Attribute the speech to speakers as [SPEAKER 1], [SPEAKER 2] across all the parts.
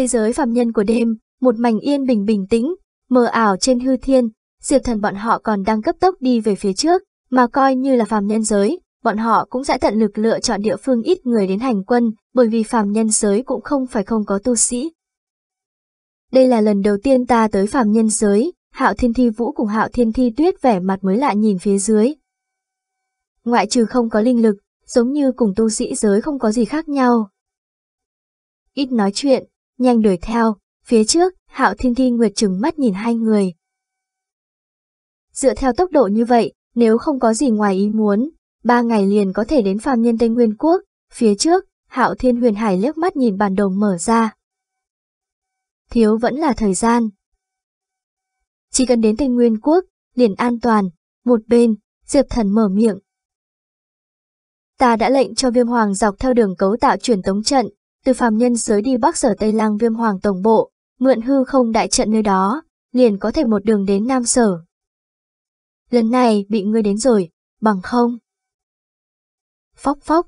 [SPEAKER 1] Thế giới phàm nhân của đêm, một mảnh yên bình bình tĩnh, mờ ảo trên hư thiên, diệp thần bọn họ còn đang cấp tốc đi về phía trước, mà coi như là phàm nhân giới, bọn họ cũng sẽ tận lực lựa chọn địa phương ít người đến hành quân, bởi vì phàm nhân giới cũng không phải không có tu sĩ. Đây là lần đầu tiên ta tới phàm nhân giới, hạo thiên thi vũ cùng hạo thiên thi tuyết vẻ mặt mới lạ nhìn phía dưới. Ngoại trừ không có linh lực, giống như cùng tu sĩ giới không có gì khác nhau. Ít nói chuyện, nhanh đuổi theo, phía trước, Hạo Thiên Thi Nguyệt trừng mắt nhìn hai người. Dựa theo tốc độ như vậy, nếu không có gì ngoài ý muốn, ba ngày liền có thể đến phàm nhân Tây Nguyên Quốc, phía trước, Hạo Thiên Huyền Hải liếc mắt nhìn bàn đồ mở ra. Thiếu vẫn là thời gian. Chỉ cần đến Tây Nguyên Quốc, liền an toàn, một bên, Diệp Thần mở miệng. Ta đã lệnh cho viêm hoàng dọc theo đường cấu tạo truyền tống trận, từ phàm nhân giới đi bắc sở Tây lang Viêm Hoàng Tổng Bộ, mượn hư không đại trận nơi đó, liền có thể một đường đến Nam Sở. Lần này bị ngươi đến rồi, bằng không. Phóc phóc.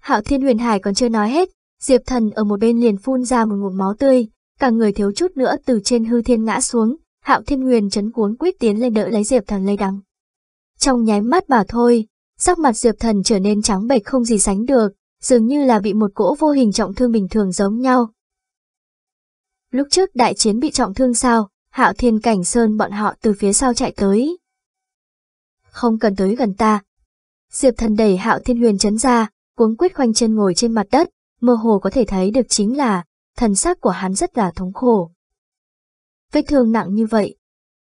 [SPEAKER 1] Hạo Thiên Huyền Hải còn chưa nói hết, Diệp Thần ở một bên liền phun ra một ngụm máu tươi, cả người thiếu chút nữa từ trên hư thiên ngã xuống, Hạo Thiên Huyền chấn cuốn quýt tiến lên đỡ lấy Diệp Thần lây đắng. Trong nháy mắt bảo thôi, sắc mặt Diệp Thần trở nên trắng bệch không gì sánh được, dường như là bị một cỗ vô hình trọng thương bình thường giống nhau. Lúc trước đại chiến bị trọng thương sao, hạo thiên cảnh sơn bọn họ từ phía sau chạy tới. Không cần tới gần ta. Diệp thần đẩy hạo thiên huyền chấn ra, cuống quyết khoanh chân ngồi trên mặt đất, mơ hồ có thể thấy được chính là, thần sắc của hắn rất là thống khổ. Vết thương nặng như vậy.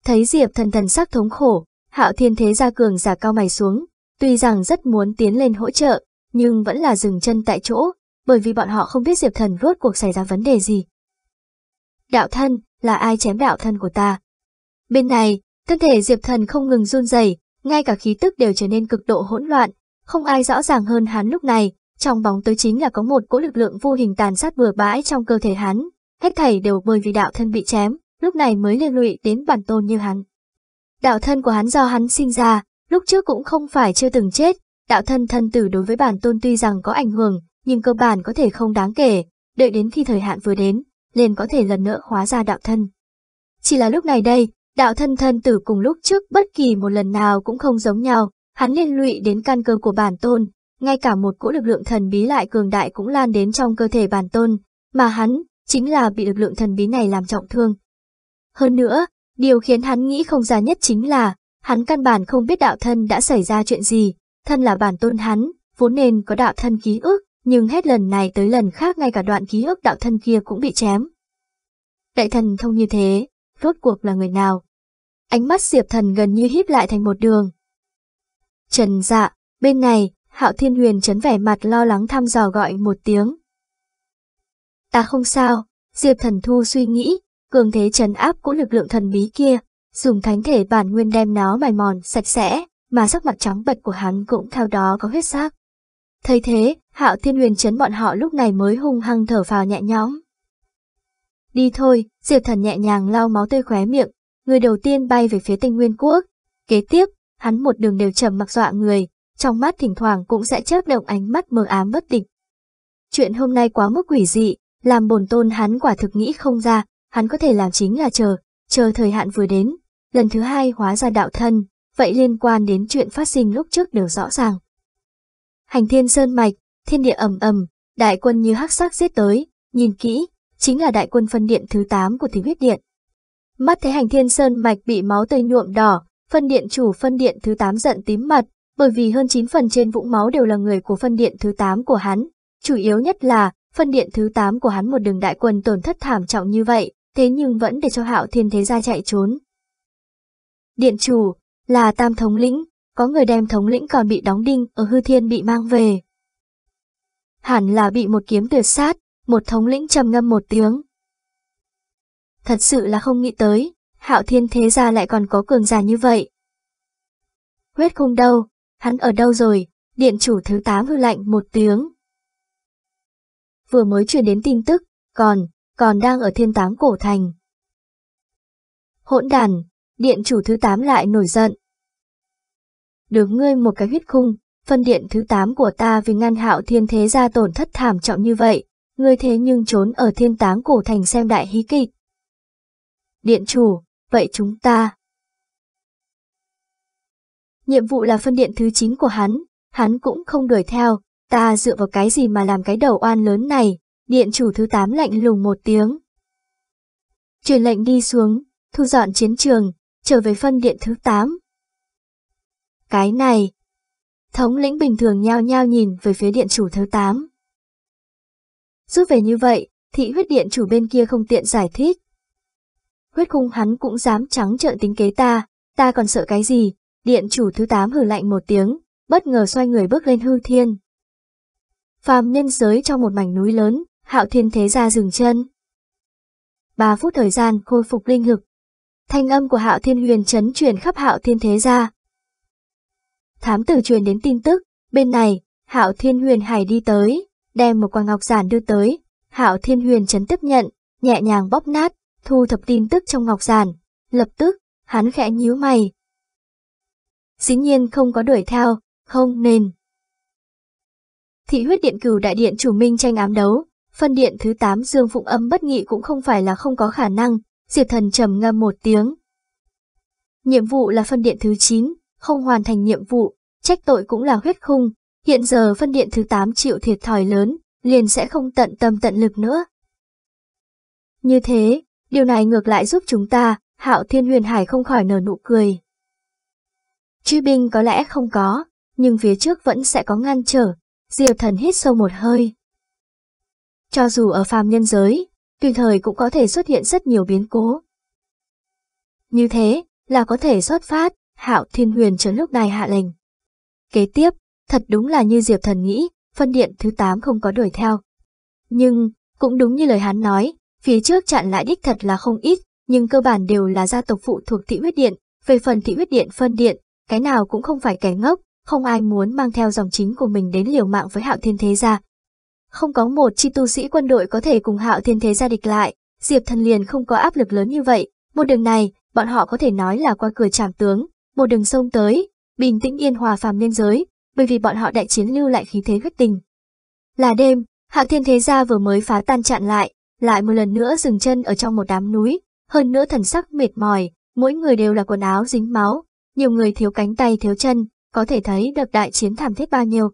[SPEAKER 1] Thấy Diệp thần thần sắc thống khổ, hạo thiên thế gia cường giả cao mày xuống, tuy rằng rất muốn tiến lên hỗ trợ, nhưng vẫn là dừng chân tại chỗ, bởi vì bọn họ không biết Diệp Thần rốt cuộc xảy ra vấn đề gì. Đạo thân, là ai chém đạo thân của ta? Bên này, thân thể Diệp Thần không ngừng run rẩy, ngay cả khí tức đều trở nên cực độ hỗn loạn, không ai rõ ràng hơn hắn lúc này, trong bóng tối chính là có một cỗ lực lượng vô hình tàn sát bừa bãi trong cơ thể hắn, hết thảy đều bởi vì đạo thân bị chém, lúc này mới liên lụy đến bản tôn như hắn. Đạo thân của hắn do hắn sinh ra, lúc trước cũng không phải chưa từng chết, Đạo thân thân tử đối với bản tôn tuy rằng có ảnh hưởng, nhưng cơ bản có thể không đáng kể, đợi đến khi thời hạn vừa đến, liền có thể lần nữa hóa ra đạo thân. Chỉ là lúc này đây, đạo thân thân tử cùng lúc trước bất kỳ một lần nào cũng không giống nhau, hắn liên lụy đến căn cơ của bản tôn, ngay cả một cỗ lực lượng thần bí lại cường đại cũng lan đến trong cơ thể bản tôn, mà hắn chính là bị lực lượng thần bí này làm trọng thương. Hơn nữa, điều khiến hắn nghĩ không ra nhất chính là, hắn căn bản không biết đạo thân đã xảy ra chuyện gì, thân là bản tôn hắn, vốn nên có đạo thân ký ức, nhưng hết lần này tới lần khác ngay cả đoạn ký ức đạo thân kia cũng bị chém. Đại thần thông như thế, rốt cuộc là người nào? Ánh mắt diệp thần gần như híp lại thành một đường. Trần dạ, bên này, hạo thiên huyền chấn vẻ mặt lo lắng thăm dò gọi một tiếng. Ta không sao, diệp thần thu suy nghĩ, cường thế trấn áp của lực lượng thần bí kia, dùng thánh thể bản nguyên đem nó mài mòn sạch sẽ, mà sắc mặt trắng bệch của hắn cũng theo đó có huyết sắc. Thấy thế, hạo thiên huyền chấn bọn họ lúc này mới hung hăng thở vào nhẹ nhõm. Đi thôi, diệp thần nhẹ nhàng lau máu tươi khóe miệng, người đầu tiên bay về phía tinh nguyên quốc. Kế tiếp, hắn một đường đều trầm mặc dọa người, trong mắt thỉnh thoảng cũng sẽ chớp động ánh mắt mờ ám bất định. Chuyện hôm nay quá mức quỷ dị, làm bồn tôn hắn quả thực nghĩ không ra, hắn có thể làm chính là chờ, chờ thời hạn vừa đến, lần thứ hai hóa ra đạo thân, vậy liên quan đến chuyện phát sinh lúc trước đều rõ ràng. Hành thiên sơn mạch, thiên địa ầm ầm, đại quân như hắc sắc giết tới, nhìn kỹ, chính là đại quân phân điện thứ 8 của Thí huyết điện. Mắt thấy hành thiên sơn mạch bị máu tươi nhuộm đỏ, phân điện chủ phân điện thứ 8 giận tím mặt, bởi vì hơn 9 phần trên vũng máu đều là người của phân điện thứ 8 của hắn, chủ yếu nhất là phân điện thứ 8 của hắn một đường đại quân tổn thất thảm trọng như vậy, thế nhưng vẫn để cho hạo thiên thế gia chạy trốn. Điện chủ, là tam thống lĩnh, có người đem thống lĩnh còn bị đóng đinh ở hư thiên bị mang về. Hẳn là bị một kiếm tuyệt sát, một thống lĩnh trầm ngâm một tiếng. Thật sự là không nghĩ tới, hạo thiên thế gia lại còn có cường giả như vậy. Huyết không đâu, hắn ở đâu rồi, điện chủ thứ tám hư lạnh một tiếng. Vừa mới truyền đến tin tức, còn, còn đang ở thiên tám cổ thành. Hỗn đàn, điện chủ thứ tám lại nổi giận. Được ngươi một cái huyết khung, phân điện thứ tám của ta vì ngăn hạo thiên thế ra tổn thất thảm trọng như vậy, ngươi thế nhưng trốn ở thiên táng cổ thành xem đại hí kịch. Điện chủ, vậy chúng ta... Nhiệm vụ là phân điện thứ chín của hắn, hắn cũng không đuổi theo, ta dựa vào cái gì mà làm cái đầu oan lớn này, điện chủ thứ tám lạnh lùng một tiếng. Truyền lệnh đi xuống, thu dọn chiến trường, trở về phân điện thứ 8. Cái này, thống lĩnh bình thường nhao nhao nhìn về phía điện chủ thứ 8. Rút về như vậy, thị huyết điện chủ bên kia không tiện giải thích. Huyết khung hắn cũng dám trắng trợn tính kế ta, ta còn sợ cái gì, điện chủ thứ 8 hử lạnh một tiếng, bất ngờ xoay người bước lên hư thiên. Phàm nhân giới trong một mảnh núi lớn, hạo thiên thế ra dừng chân. ba phút thời gian khôi phục linh lực, thanh âm của Hạo Thiên Huyền chấn truyền khắp Hạo Thiên Thế gia. Thám tử truyền đến tin tức, bên này, Hạo Thiên Huyền Hải đi tới, đem một quả ngọc giản đưa tới, Hạo Thiên Huyền chấn tiếp nhận, nhẹ nhàng bóp nát, thu thập tin tức trong ngọc giản, lập tức, hắn khẽ nhíu mày. Dĩ nhiên không có đuổi theo, không nên. Thị huyết điện cửu đại điện chủ minh tranh ám đấu, phân điện thứ 8 Dương Phụng Âm bất nghị cũng không phải là không có khả năng, Diệp Thần trầm ngâm một tiếng. Nhiệm vụ là phân điện thứ 9, không hoàn thành nhiệm vụ, trách tội cũng là huyết khung, hiện giờ phân điện thứ 8 chịu thiệt thòi lớn, liền sẽ không tận tâm tận lực nữa. Như thế, điều này ngược lại giúp chúng ta, Hạo Thiên Huyền Hải không khỏi nở nụ cười. Truy binh có lẽ không có, nhưng phía trước vẫn sẽ có ngăn trở, Diệp Thần hít sâu một hơi. Cho dù ở phàm nhân giới, tùy thời cũng có thể xuất hiện rất nhiều biến cố. Như thế, là có thể xuất phát, hạo thiên huyền chấn lúc này hạ lệnh. Kế tiếp, thật đúng là như Diệp Thần nghĩ, phân điện thứ 8 không có đuổi theo. Nhưng, cũng đúng như lời hắn nói, phía trước chặn lại đích thật là không ít, nhưng cơ bản đều là gia tộc phụ thuộc thị huyết điện, về phần thị huyết điện phân điện, cái nào cũng không phải kẻ ngốc, không ai muốn mang theo dòng chính của mình đến liều mạng với hạo thiên thế gia, không có một chi tu sĩ quân đội có thể cùng hạo thiên thế gia địch lại, Diệp Thần liền không có áp lực lớn như vậy, một đường này, bọn họ có thể nói là qua cửa trảm tướng, một đường sông tới, bình tĩnh yên hòa phàm lên giới, bởi vì bọn họ đại chiến lưu lại khí thế huyết tình. Là đêm, Hạo Thiên Thế Gia vừa mới phá tan chặn lại, lại một lần nữa dừng chân ở trong một đám núi, hơn nữa thần sắc mệt mỏi, mỗi người đều là quần áo dính máu, nhiều người thiếu cánh tay thiếu chân, có thể thấy đợt đại chiến thảm thiết bao nhiêu.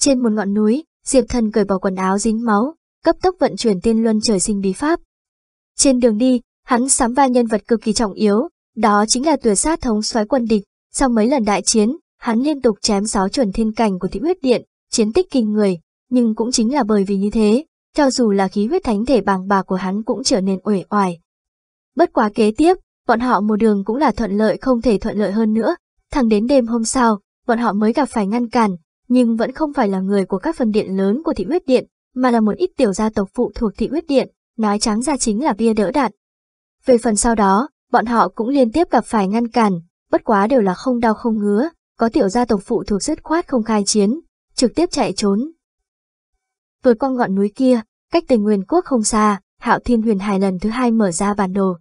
[SPEAKER 1] Trên một ngọn núi, Diệp Thần cởi bỏ quần áo dính máu, cấp tốc vận chuyển tiên luân trời sinh bí pháp. Trên đường đi, hắn sắm vai nhân vật cực kỳ trọng yếu, đó chính là tuyệt sát thống soái quân địch. Sau mấy lần đại chiến, hắn liên tục chém sáu chuẩn thiên cảnh của thị huyết điện, chiến tích kinh người, nhưng cũng chính là bởi vì như thế, cho dù là khí huyết thánh thể bàng bạc của hắn cũng trở nên uể oải. Bất quá kế tiếp, bọn họ một đường cũng là thuận lợi không thể thuận lợi hơn nữa, thẳng đến đêm hôm sau, bọn họ mới gặp phải ngăn cản, nhưng vẫn không phải là người của các phần điện lớn của thị huyết điện, mà là một ít tiểu gia tộc phụ thuộc thị huyết điện, nói trắng ra chính là bia đỡ đạn. Về phần sau đó, bọn họ cũng liên tiếp gặp phải ngăn cản, bất quá đều là không đau không ngứa, có tiểu gia tộc phụ thuộc dứt khoát không khai chiến, trực tiếp chạy trốn. Vượt qua ngọn núi kia, cách tình nguyên quốc không xa, Hạo Thiên Huyền Hải lần thứ hai mở ra bản đồ.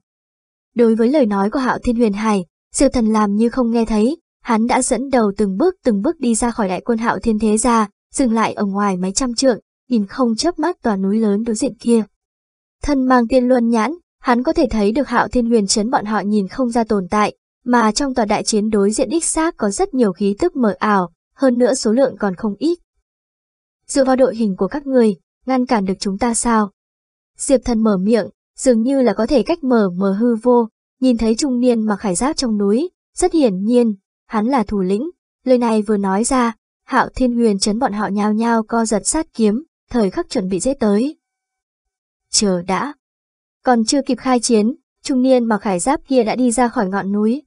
[SPEAKER 1] Đối với lời nói của Hạo Thiên Huyền Hải, siêu Thần làm như không nghe thấy, Hắn đã dẫn đầu từng bước từng bước đi ra khỏi đại quân hạo thiên thế gia, dừng lại ở ngoài mấy trăm trượng, nhìn không chớp mắt tòa núi lớn đối diện kia. Thân mang tiên luân nhãn, hắn có thể thấy được hạo thiên huyền chấn bọn họ nhìn không ra tồn tại, mà trong tòa đại chiến đối diện đích xác có rất nhiều khí tức mờ ảo, hơn nữa số lượng còn không ít. Dựa vào đội hình của các người, ngăn cản được chúng ta sao? Diệp thần mở miệng, dường như là có thể cách mở mờ hư vô, nhìn thấy trung niên mặc khải giáp trong núi, rất hiển nhiên hắn là thủ lĩnh. Lời này vừa nói ra, hạo thiên huyền chấn bọn họ nhao nhao co giật sát kiếm, thời khắc chuẩn bị dễ tới. Chờ đã. Còn chưa kịp khai chiến, trung niên mà khải giáp kia đã đi ra khỏi ngọn núi.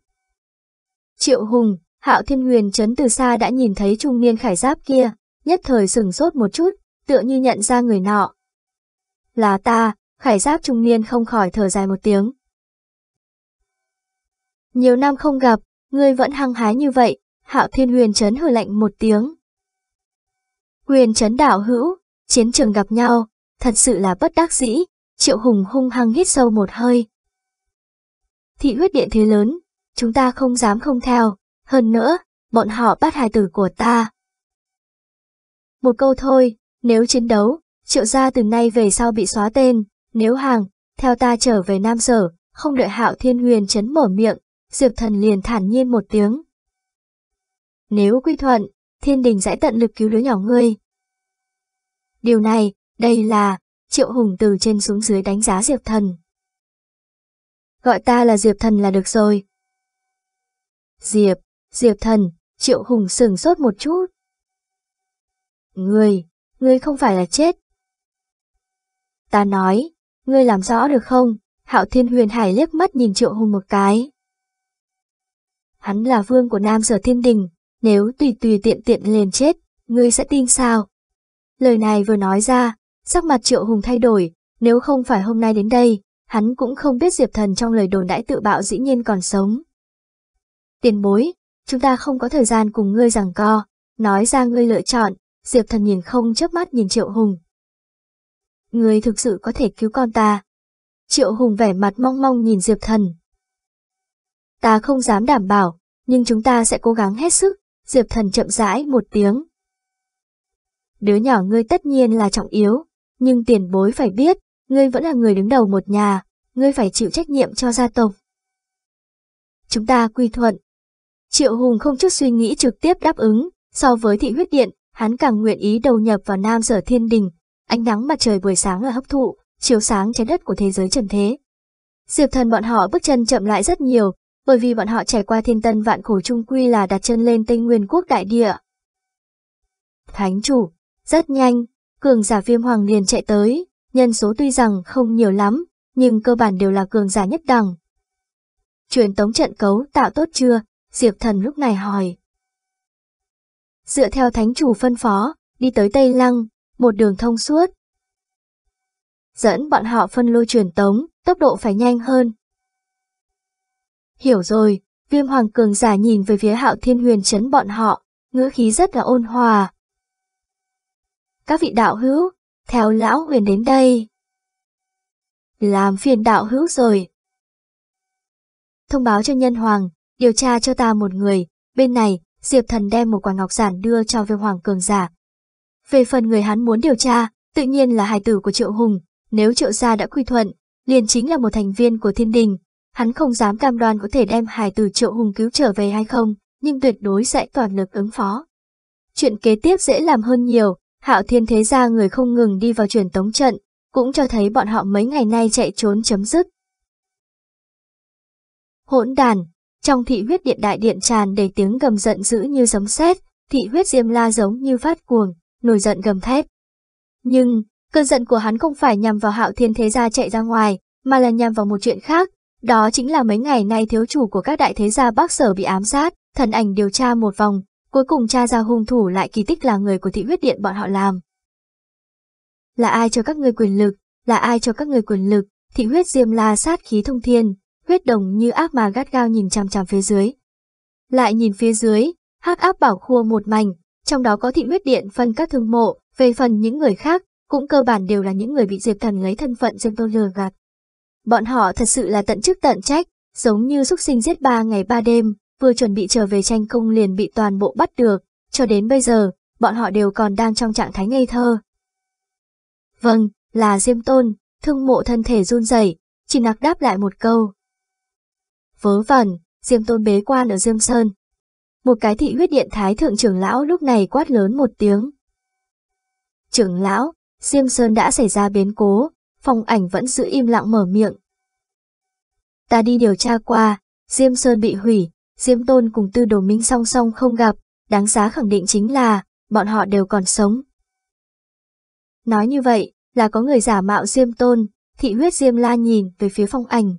[SPEAKER 1] Triệu Hùng, hạo thiên huyền chấn từ xa đã nhìn thấy trung niên khải giáp kia, nhất thời sừng sốt một chút, tựa như nhận ra người nọ. Là ta, khải giáp trung niên không khỏi thở dài một tiếng. Nhiều năm không gặp, Ngươi vẫn hăng hái như vậy, hạo thiên huyền chấn hừ lạnh một tiếng. Huyền chấn đảo hữu, chiến trường gặp nhau, thật sự là bất đắc dĩ, triệu hùng hung hăng hít sâu một hơi. Thị huyết điện thế lớn, chúng ta không dám không theo, hơn nữa, bọn họ bắt hài tử của ta. Một câu thôi, nếu chiến đấu, triệu gia từ nay về sau bị xóa tên, nếu hàng, theo ta trở về Nam Sở, không đợi hạo thiên huyền chấn mở miệng, Diệp Thần liền thản nhiên một tiếng. Nếu quy thuận, thiên đình sẽ tận lực cứu đứa nhỏ ngươi. Điều này, đây là, Triệu Hùng từ trên xuống dưới đánh giá Diệp Thần. Gọi ta là Diệp Thần là được rồi. Diệp, Diệp Thần, Triệu Hùng sừng sốt một chút. Ngươi, ngươi không phải là chết. Ta nói, ngươi làm rõ được không? Hạo Thiên Huyền Hải liếc mắt nhìn Triệu Hùng một cái hắn là vương của Nam Sở Thiên Đình, nếu tùy tùy tiện tiện liền chết, ngươi sẽ tin sao? Lời này vừa nói ra, sắc mặt Triệu Hùng thay đổi, nếu không phải hôm nay đến đây, hắn cũng không biết Diệp Thần trong lời đồn đãi tự bạo dĩ nhiên còn sống. Tiền bối, chúng ta không có thời gian cùng ngươi giảng co, nói ra ngươi lựa chọn, Diệp Thần nhìn không chớp mắt nhìn Triệu Hùng. Ngươi thực sự có thể cứu con ta. Triệu Hùng vẻ mặt mong mong nhìn Diệp Thần, Ta không dám đảm bảo, nhưng chúng ta sẽ cố gắng hết sức, Diệp Thần chậm rãi một tiếng. Đứa nhỏ ngươi tất nhiên là trọng yếu, nhưng tiền bối phải biết, ngươi vẫn là người đứng đầu một nhà, ngươi phải chịu trách nhiệm cho gia tộc. Chúng ta quy thuận. Triệu Hùng không chút suy nghĩ trực tiếp đáp ứng, so với thị huyết điện, hắn càng nguyện ý đầu nhập vào nam sở thiên đình, ánh nắng mặt trời buổi sáng là hấp thụ, chiếu sáng trái đất của thế giới trần thế. Diệp thần bọn họ bước chân chậm lại rất nhiều, bởi vì bọn họ trải qua thiên tân vạn khổ trung quy là đặt chân lên Tây Nguyên quốc đại địa. Thánh chủ, rất nhanh, cường giả viêm hoàng liền chạy tới, nhân số tuy rằng không nhiều lắm, nhưng cơ bản đều là cường giả nhất đẳng. Truyền tống trận cấu tạo tốt chưa? Diệp thần lúc này hỏi. Dựa theo thánh chủ phân phó, đi tới Tây Lăng, một đường thông suốt. Dẫn bọn họ phân lôi truyền tống, tốc độ phải nhanh hơn, Hiểu rồi, viêm hoàng cường giả nhìn về phía hạo thiên huyền chấn bọn họ, ngữ khí rất là ôn hòa. Các vị đạo hữu, theo lão huyền đến đây. Làm phiền đạo hữu rồi. Thông báo cho nhân hoàng, điều tra cho ta một người, bên này, Diệp thần đem một quả ngọc giản đưa cho viêm hoàng cường giả. Về phần người hắn muốn điều tra, tự nhiên là hài tử của triệu hùng, nếu triệu gia đã quy thuận, liền chính là một thành viên của thiên đình, Hắn không dám cam đoan có thể đem hài từ triệu hùng cứu trở về hay không, nhưng tuyệt đối sẽ toàn lực ứng phó. Chuyện kế tiếp dễ làm hơn nhiều, hạo thiên thế gia người không ngừng đi vào truyền tống trận, cũng cho thấy bọn họ mấy ngày nay chạy trốn chấm dứt. Hỗn đàn, trong thị huyết điện đại điện tràn đầy tiếng gầm giận dữ như sấm sét, thị huyết diêm la giống như phát cuồng, nổi giận gầm thét. Nhưng, cơn giận của hắn không phải nhằm vào hạo thiên thế gia chạy ra ngoài, mà là nhằm vào một chuyện khác, đó chính là mấy ngày nay thiếu chủ của các đại thế gia Bắc Sở bị ám sát, thần ảnh điều tra một vòng, cuối cùng tra ra hung thủ lại kỳ tích là người của thị huyết điện bọn họ làm. Là ai cho các người quyền lực, là ai cho các người quyền lực, thị huyết diêm la sát khí thông thiên, huyết đồng như ác mà gắt gao nhìn chằm chằm phía dưới. Lại nhìn phía dưới, hắc áp bảo khua một mảnh, trong đó có thị huyết điện phân các thương mộ, về phần những người khác, cũng cơ bản đều là những người bị diệp thần lấy thân phận diêm tôn lừa gạt. Bọn họ thật sự là tận chức tận trách, giống như xuất sinh giết ba ngày ba đêm, vừa chuẩn bị trở về tranh cung liền bị toàn bộ bắt được, cho đến bây giờ, bọn họ đều còn đang trong trạng thái ngây thơ. Vâng, là Diêm Tôn, thương mộ thân thể run rẩy, chỉ nặc đáp lại một câu. Vớ vẩn, Diêm Tôn bế quan ở Diêm Sơn. Một cái thị huyết điện thái thượng trưởng lão lúc này quát lớn một tiếng. Trưởng lão, Diêm Sơn đã xảy ra biến cố, phong ảnh vẫn giữ im lặng mở miệng. Ta đi điều tra qua, Diêm Sơn bị hủy, Diêm Tôn cùng Tư Đồ Minh song song không gặp, đáng giá khẳng định chính là, bọn họ đều còn sống. Nói như vậy, là có người giả mạo Diêm Tôn, thị huyết Diêm La nhìn về phía phong ảnh.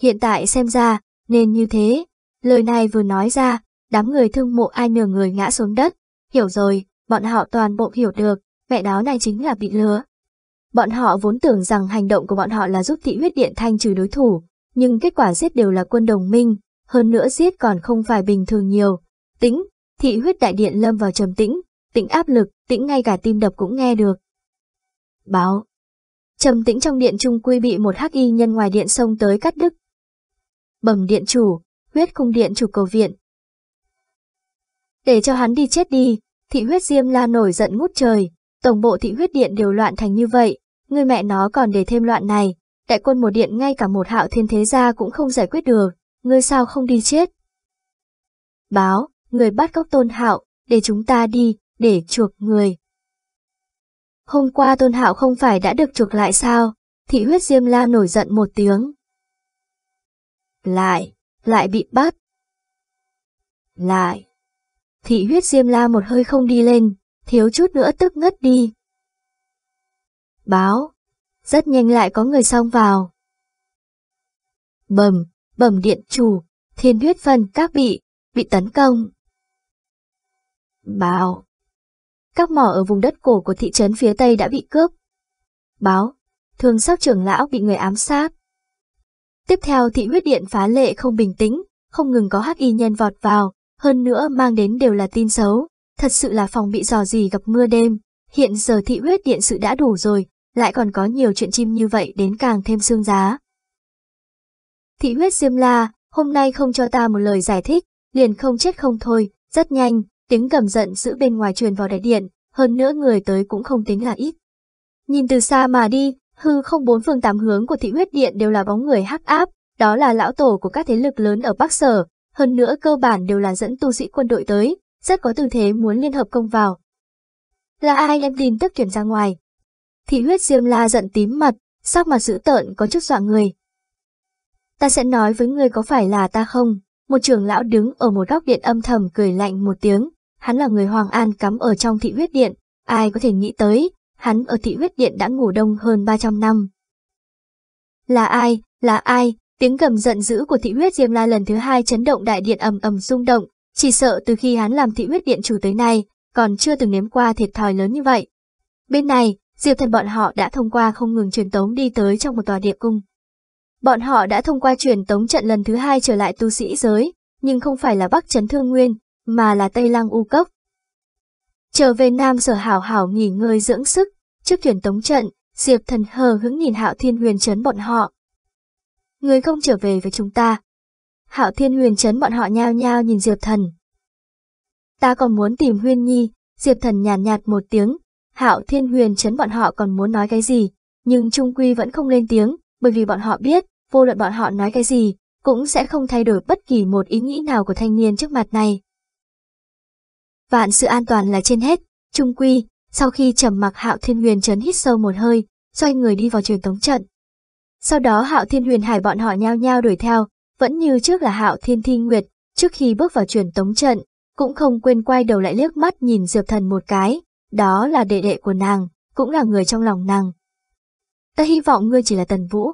[SPEAKER 1] Hiện tại xem ra, nên như thế, lời này vừa nói ra, đám người thương mộ ai nửa người ngã xuống đất, hiểu rồi, bọn họ toàn bộ hiểu được, mẹ đó này chính là bị lừa. Bọn họ vốn tưởng rằng hành động của bọn họ là giúp thị huyết điện thanh trừ đối thủ, nhưng kết quả giết đều là quân đồng minh, hơn nữa giết còn không phải bình thường nhiều. Tĩnh, thị huyết đại điện lâm vào trầm tĩnh, tĩnh áp lực, tĩnh ngay cả tim đập cũng nghe được. Báo. Trầm tĩnh trong điện trung quy bị một hắc y nhân ngoài điện xông tới cắt đứt. bầm điện chủ, huyết cung điện chủ cầu viện. Để cho hắn đi chết đi, thị huyết diêm la nổi giận ngút trời, tổng bộ thị huyết điện đều loạn thành như vậy, người mẹ nó còn để thêm loạn này, đại quân một điện ngay cả một hạo thiên thế gia cũng không giải quyết được, người sao không đi chết? Báo, người bắt cóc tôn hạo, để chúng ta đi, để chuộc người. Hôm qua tôn hạo không phải đã được chuộc lại sao? Thị huyết diêm la nổi giận một tiếng. Lại, lại bị bắt. Lại. Thị huyết diêm la một hơi không đi lên, thiếu chút nữa tức ngất đi. Báo, rất nhanh lại có người xông vào. Bầm, bầm điện chủ, thiên huyết phần các bị, bị tấn công. Báo, các mỏ ở vùng đất cổ của thị trấn phía Tây đã bị cướp. Báo, thương sóc trưởng lão bị người ám sát. Tiếp theo thị huyết điện phá lệ không bình tĩnh, không ngừng có hắc y nhân vọt vào, hơn nữa mang đến đều là tin xấu. Thật sự là phòng bị dò gì gặp mưa đêm, hiện giờ thị huyết điện sự đã đủ rồi, lại còn có nhiều chuyện chim như vậy đến càng thêm xương giá. Thị huyết Diêm La, hôm nay không cho ta một lời giải thích, liền không chết không thôi, rất nhanh, tiếng cầm giận giữ bên ngoài truyền vào đại điện, hơn nữa người tới cũng không tính là ít. Nhìn từ xa mà đi, hư không bốn phương tám hướng của thị huyết điện đều là bóng người hắc áp, đó là lão tổ của các thế lực lớn ở Bắc Sở, hơn nữa cơ bản đều là dẫn tu sĩ quân đội tới, rất có tư thế muốn liên hợp công vào. Là ai đem tin tức chuyển ra ngoài. Thị huyết diêm la giận tím mặt, sắc mặt dữ tợn có chút dọa người. Ta sẽ nói với người có phải là ta không? Một trưởng lão đứng ở một góc điện âm thầm cười lạnh một tiếng. Hắn là người Hoàng An cắm ở trong thị huyết điện. Ai có thể nghĩ tới, hắn ở thị huyết điện đã ngủ đông hơn 300 năm. Là ai, là ai, tiếng gầm giận dữ của thị huyết diêm la lần thứ hai chấn động đại điện ầm ầm rung động, chỉ sợ từ khi hắn làm thị huyết điện chủ tới nay, còn chưa từng nếm qua thiệt thòi lớn như vậy. Bên này, Diệp thần bọn họ đã thông qua không ngừng truyền tống đi tới trong một tòa địa cung. Bọn họ đã thông qua truyền tống trận lần thứ hai trở lại tu sĩ giới, nhưng không phải là Bắc Trấn Thương Nguyên, mà là Tây Lang U Cốc. Trở về Nam Sở Hảo Hảo nghỉ ngơi dưỡng sức, trước truyền tống trận, Diệp thần hờ hững nhìn Hạo Thiên Huyền Trấn bọn họ. Người không trở về với chúng ta, Hạo Thiên Huyền chấn bọn họ nhao nhao nhìn Diệp Thần. Ta còn muốn tìm Huyên Nhi, Diệp Thần nhàn nhạt, nhạt một tiếng, Hạo Thiên Huyền chấn bọn họ còn muốn nói cái gì, nhưng Trung Quy vẫn không lên tiếng, bởi vì bọn họ biết, vô luận bọn họ nói cái gì, cũng sẽ không thay đổi bất kỳ một ý nghĩ nào của thanh niên trước mặt này. Vạn sự an toàn là trên hết, Trung Quy, sau khi trầm mặc Hạo Thiên Huyền chấn hít sâu một hơi, xoay người đi vào trường tống trận. Sau đó Hạo Thiên Huyền Hải bọn họ nhao nhao đuổi theo, vẫn như trước là hạo thiên thi nguyệt, trước khi bước vào truyền tống trận, cũng không quên quay đầu lại liếc mắt nhìn Diệp Thần một cái, đó là đệ đệ của nàng, cũng là người trong lòng nàng. Ta hy vọng ngươi chỉ là Tần Vũ.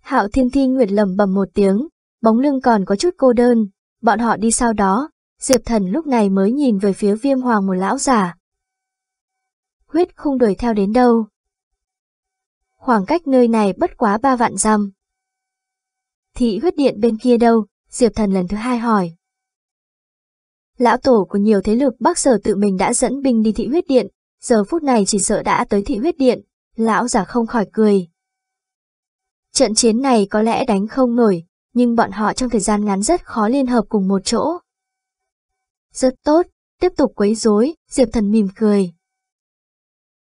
[SPEAKER 1] Hạo thiên thi nguyệt lầm bầm một tiếng, bóng lưng còn có chút cô đơn, bọn họ đi sau đó, Diệp Thần lúc này mới nhìn về phía viêm hoàng một lão giả. Huyết không đuổi theo đến đâu. Khoảng cách nơi này bất quá ba vạn dặm, Thị huyết điện bên kia đâu? Diệp thần lần thứ hai hỏi. Lão tổ của nhiều thế lực Bắc Sở tự mình đã dẫn binh đi thị huyết điện, giờ phút này chỉ sợ đã tới thị huyết điện, lão giả không khỏi cười. Trận chiến này có lẽ đánh không nổi, nhưng bọn họ trong thời gian ngắn rất khó liên hợp cùng một chỗ. Rất tốt, tiếp tục quấy rối, Diệp Thần mỉm cười.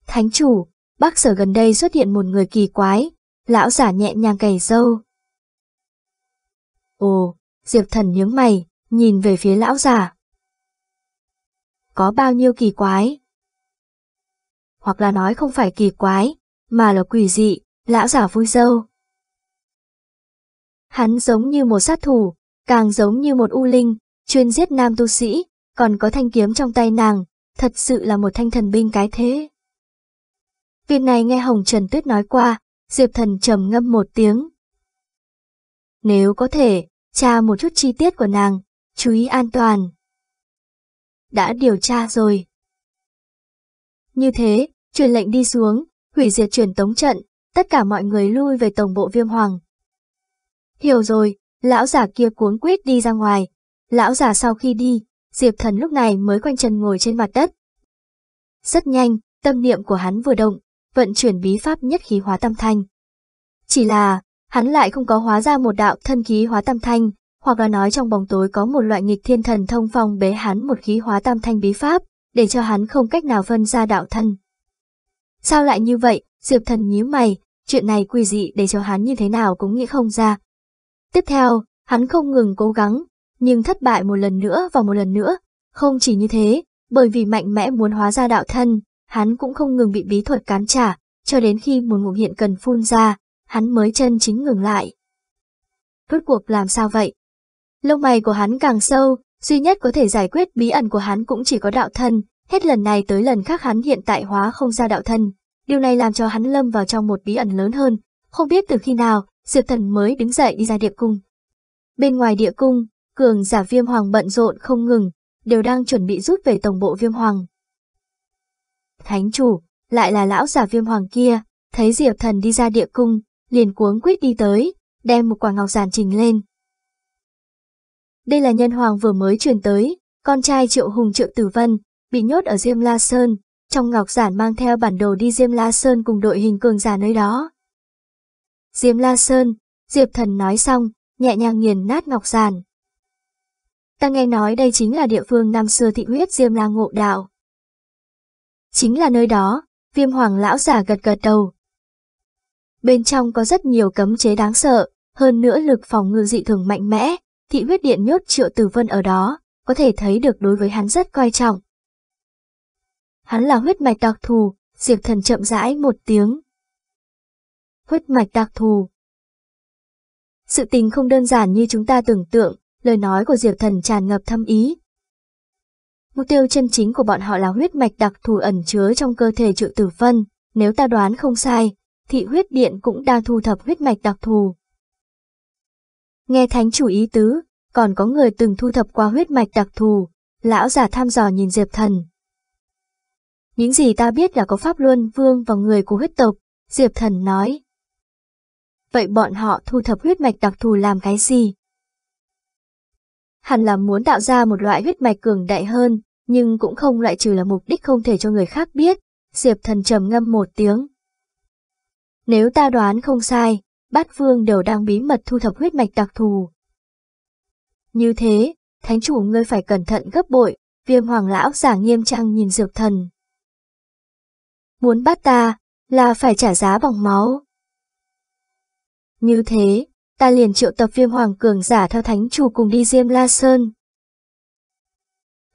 [SPEAKER 1] Thánh chủ, bác sở gần đây xuất hiện một người kỳ quái, lão giả nhẹ nhàng cày râu Ồ, Diệp Thần nhướng mày, nhìn về phía lão già. Có bao nhiêu kỳ quái? Hoặc là nói không phải kỳ quái, mà là quỷ dị, lão già vui dâu. Hắn giống như một sát thủ, càng giống như một u linh, chuyên giết nam tu sĩ, còn có thanh kiếm trong tay nàng, thật sự là một thanh thần binh cái thế. Việc này nghe Hồng Trần Tuyết nói qua, Diệp Thần trầm ngâm một tiếng, nếu có thể, tra một chút chi tiết của nàng, chú ý an toàn. Đã điều tra rồi. Như thế, truyền lệnh đi xuống, hủy diệt truyền tống trận, tất cả mọi người lui về tổng bộ viêm hoàng. Hiểu rồi, lão giả kia cuốn quyết đi ra ngoài. Lão giả sau khi đi, Diệp Thần lúc này mới quanh chân ngồi trên mặt đất. Rất nhanh, tâm niệm của hắn vừa động, vận chuyển bí pháp nhất khí hóa tâm thanh. Chỉ là, hắn lại không có hóa ra một đạo thân khí hóa tam thanh, hoặc là nói trong bóng tối có một loại nghịch thiên thần thông phong bế hắn một khí hóa tam thanh bí pháp, để cho hắn không cách nào phân ra đạo thân. Sao lại như vậy, Diệp thần nhíu mày, chuyện này quy dị để cho hắn như thế nào cũng nghĩ không ra. Tiếp theo, hắn không ngừng cố gắng, nhưng thất bại một lần nữa và một lần nữa, không chỉ như thế, bởi vì mạnh mẽ muốn hóa ra đạo thân, hắn cũng không ngừng bị bí thuật cán trả, cho đến khi một ngụm hiện cần phun ra, hắn mới chân chính ngừng lại. Rốt cuộc làm sao vậy? Lông mày của hắn càng sâu, duy nhất có thể giải quyết bí ẩn của hắn cũng chỉ có đạo thân, hết lần này tới lần khác hắn hiện tại hóa không ra đạo thân. Điều này làm cho hắn lâm vào trong một bí ẩn lớn hơn, không biết từ khi nào, Diệp Thần mới đứng dậy đi ra địa cung. Bên ngoài địa cung, cường giả viêm hoàng bận rộn không ngừng, đều đang chuẩn bị rút về tổng bộ viêm hoàng. Thánh chủ, lại là lão giả viêm hoàng kia, thấy Diệp Thần đi ra địa cung, liền cuốn quyết đi tới, đem một quả ngọc giản trình lên. Đây là nhân hoàng vừa mới truyền tới, con trai Triệu Hùng Triệu Tử Vân, bị nhốt ở Diêm La Sơn, trong ngọc giản mang theo bản đồ đi Diêm La Sơn cùng đội hình cường giả nơi đó. Diêm La Sơn, Diệp Thần nói xong, nhẹ nhàng nghiền nát ngọc giản. Ta nghe nói đây chính là địa phương năm xưa thị huyết Diêm La Ngộ Đạo. Chính là nơi đó, viêm hoàng lão giả gật gật đầu, Bên trong có rất nhiều cấm chế đáng sợ, hơn nữa lực phòng ngự dị thường mạnh mẽ, thị huyết điện nhốt triệu tử vân ở đó, có thể thấy được đối với hắn rất coi trọng. Hắn là huyết mạch đặc thù, diệp thần chậm rãi một tiếng. Huyết mạch đặc thù Sự tình không đơn giản như chúng ta tưởng tượng, lời nói của diệp thần tràn ngập thâm ý. Mục tiêu chân chính của bọn họ là huyết mạch đặc thù ẩn chứa trong cơ thể triệu tử vân, nếu ta đoán không sai, thị huyết điện cũng đang thu thập huyết mạch đặc thù. Nghe thánh chủ ý tứ, còn có người từng thu thập qua huyết mạch đặc thù, lão giả tham dò nhìn Diệp Thần. Những gì ta biết là có Pháp Luân Vương và người của huyết tộc, Diệp Thần nói. Vậy bọn họ thu thập huyết mạch đặc thù làm cái gì? Hẳn là muốn tạo ra một loại huyết mạch cường đại hơn, nhưng cũng không loại trừ là mục đích không thể cho người khác biết. Diệp Thần trầm ngâm một tiếng. Nếu ta đoán không sai, bát vương đều đang bí mật thu thập huyết mạch đặc thù. Như thế, thánh chủ ngươi phải cẩn thận gấp bội, viêm hoàng lão giả nghiêm trang nhìn dược thần. Muốn bắt ta, là phải trả giá bằng máu. Như thế, ta liền triệu tập viêm hoàng cường giả theo thánh chủ cùng đi diêm la sơn.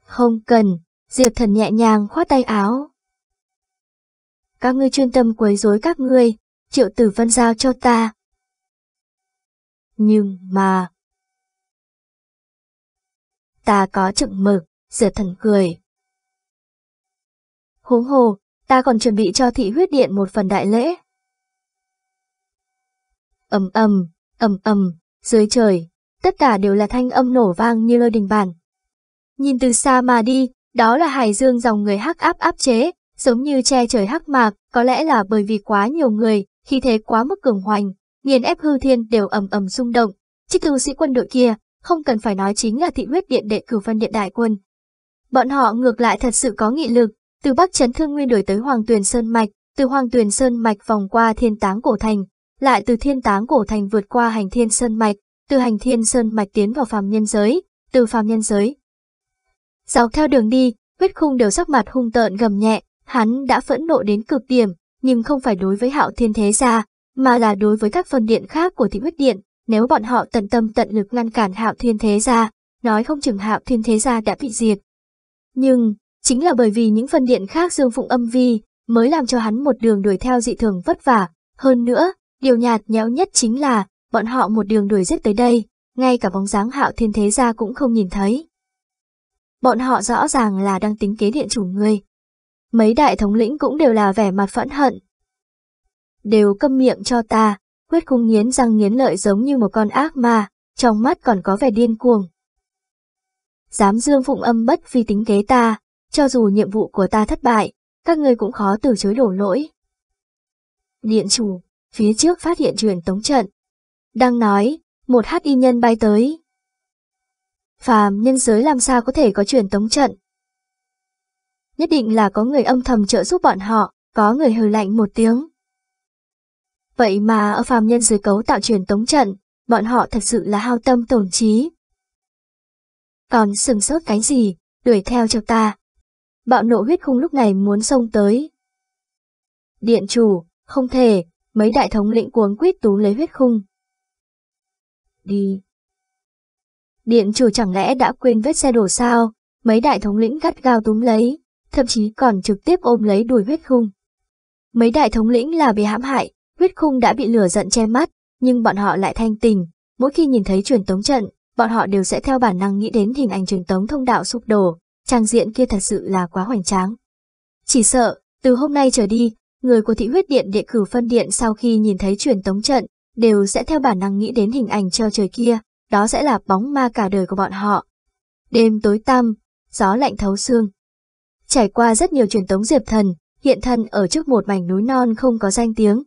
[SPEAKER 1] Không cần, diệp thần nhẹ nhàng khoát tay áo. Các ngươi chuyên tâm quấy rối các ngươi, Triệu Tử Vân giao cho ta. Nhưng mà... Ta có chừng mực, Diệp Thần cười. Huống hồ, ta còn chuẩn bị cho thị huyết điện một phần đại lễ. ầm ầm, ầm ầm, dưới trời, tất cả đều là thanh âm nổ vang như lôi đình bản. Nhìn từ xa mà đi, đó là hải dương dòng người hắc áp áp chế, giống như che trời hắc mạc, có lẽ là bởi vì quá nhiều người, khi thế quá mức cường hoành, nghiền ép hư thiên đều ầm ầm rung động. Trích từ sĩ quân đội kia, không cần phải nói chính là thị huyết điện đệ cửu phân điện đại quân. Bọn họ ngược lại thật sự có nghị lực, từ Bắc chấn Thương Nguyên đổi tới Hoàng Tuyền Sơn Mạch, từ Hoàng Tuyền Sơn Mạch vòng qua Thiên Táng Cổ Thành, lại từ Thiên Táng Cổ Thành vượt qua Hành Thiên Sơn Mạch, từ Hành Thiên Sơn Mạch tiến vào phàm nhân giới, từ phàm nhân giới. Dọc theo đường đi, huyết khung đều sắc mặt hung tợn gầm nhẹ, hắn đã phẫn nộ đến cực điểm, nhưng không phải đối với hạo thiên thế gia, mà là đối với các phần điện khác của Thịnh huyết điện. Nếu bọn họ tận tâm tận lực ngăn cản hạo thiên thế gia, nói không chừng hạo thiên thế gia đã bị diệt. Nhưng, chính là bởi vì những phần điện khác dương phụng âm vi, mới làm cho hắn một đường đuổi theo dị thường vất vả. Hơn nữa, điều nhạt nhẽo nhất chính là, bọn họ một đường đuổi giết tới đây, ngay cả bóng dáng hạo thiên thế gia cũng không nhìn thấy. Bọn họ rõ ràng là đang tính kế điện chủ ngươi, mấy đại thống lĩnh cũng đều là vẻ mặt phẫn hận. Đều câm miệng cho ta, quyết cung nghiến răng nghiến lợi giống như một con ác ma, trong mắt còn có vẻ điên cuồng. Dám dương phụng âm bất phi tính kế ta, cho dù nhiệm vụ của ta thất bại, các ngươi cũng khó từ chối đổ lỗi. Điện chủ, phía trước phát hiện truyền tống trận. Đang nói, một hát y nhân bay tới. Phàm nhân giới làm sao có thể có truyền tống trận, nhất định là có người âm thầm trợ giúp bọn họ, có người hờ lạnh một tiếng. Vậy mà ở phàm nhân dưới cấu tạo truyền tống trận, bọn họ thật sự là hao tâm tổn trí. Còn sừng sốt cái gì, đuổi theo cho ta. Bạo nộ huyết khung lúc này muốn xông tới. Điện chủ, không thể, mấy đại thống lĩnh cuốn quyết tú lấy huyết khung. Đi. Điện chủ chẳng lẽ đã quên vết xe đổ sao, mấy đại thống lĩnh gắt gao túm lấy thậm chí còn trực tiếp ôm lấy đùi huyết khung. Mấy đại thống lĩnh là bị hãm hại, huyết khung đã bị lửa giận che mắt, nhưng bọn họ lại thanh tình, mỗi khi nhìn thấy truyền tống trận, bọn họ đều sẽ theo bản năng nghĩ đến hình ảnh truyền tống thông đạo sụp đổ, trang diện kia thật sự là quá hoành tráng. Chỉ sợ, từ hôm nay trở đi, người của thị huyết điện địa cử phân điện sau khi nhìn thấy truyền tống trận, đều sẽ theo bản năng nghĩ đến hình ảnh treo trời kia, đó sẽ là bóng ma cả đời của bọn họ. Đêm tối tăm, gió lạnh thấu xương, Trải qua rất nhiều truyền tống diệp thần, hiện thân ở trước một mảnh núi non không có danh tiếng.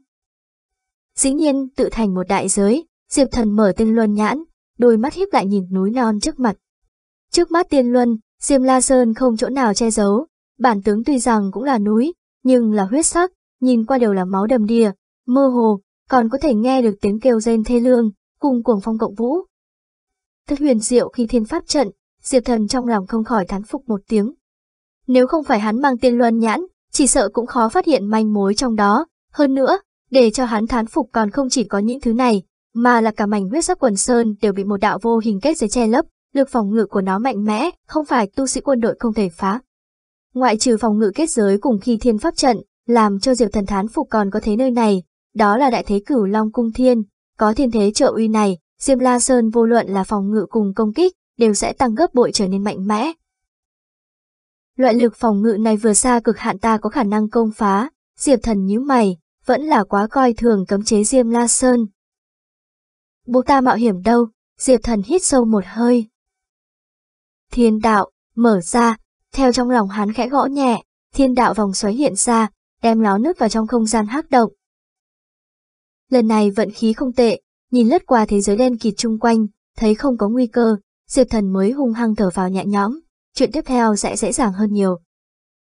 [SPEAKER 1] Dĩ nhiên tự thành một đại giới, diệp thần mở tiên luân nhãn, đôi mắt hiếp lại nhìn núi non trước mặt. Trước mắt tiên luân, Diêm La Sơn không chỗ nào che giấu, bản tướng tuy rằng cũng là núi, nhưng là huyết sắc, nhìn qua đều là máu đầm đìa, mơ hồ, còn có thể nghe được tiếng kêu rên thê lương, cùng cuồng phong cộng vũ. Thất huyền diệu khi thiên pháp trận, Diệp Thần trong lòng không khỏi thán phục một tiếng, nếu không phải hắn mang tiên luân nhãn, chỉ sợ cũng khó phát hiện manh mối trong đó. Hơn nữa, để cho hắn thán phục còn không chỉ có những thứ này, mà là cả mảnh huyết sắc quần sơn đều bị một đạo vô hình kết giới che lấp, lực phòng ngự của nó mạnh mẽ, không phải tu sĩ quân đội không thể phá. Ngoại trừ phòng ngự kết giới cùng khi thiên pháp trận, làm cho Diệp Thần thán phục còn có thế nơi này, đó là đại thế cửu long cung thiên, có thiên thế trợ uy này, diêm La Sơn vô luận là phòng ngự cùng công kích, đều sẽ tăng gấp bội trở nên mạnh mẽ, Loại lực phòng ngự này vừa xa cực hạn ta có khả năng công phá, Diệp Thần nhíu mày, vẫn là quá coi thường cấm chế Diêm La Sơn. bố ta mạo hiểm đâu, Diệp Thần hít sâu một hơi. Thiên đạo, mở ra, theo trong lòng hắn khẽ gõ nhẹ, thiên đạo vòng xoáy hiện ra, đem láo nước vào trong không gian hắc động. Lần này vận khí không tệ, nhìn lướt qua thế giới đen kịt chung quanh, thấy không có nguy cơ, Diệp Thần mới hung hăng thở vào nhẹ nhõm chuyện tiếp theo sẽ dễ dàng hơn nhiều.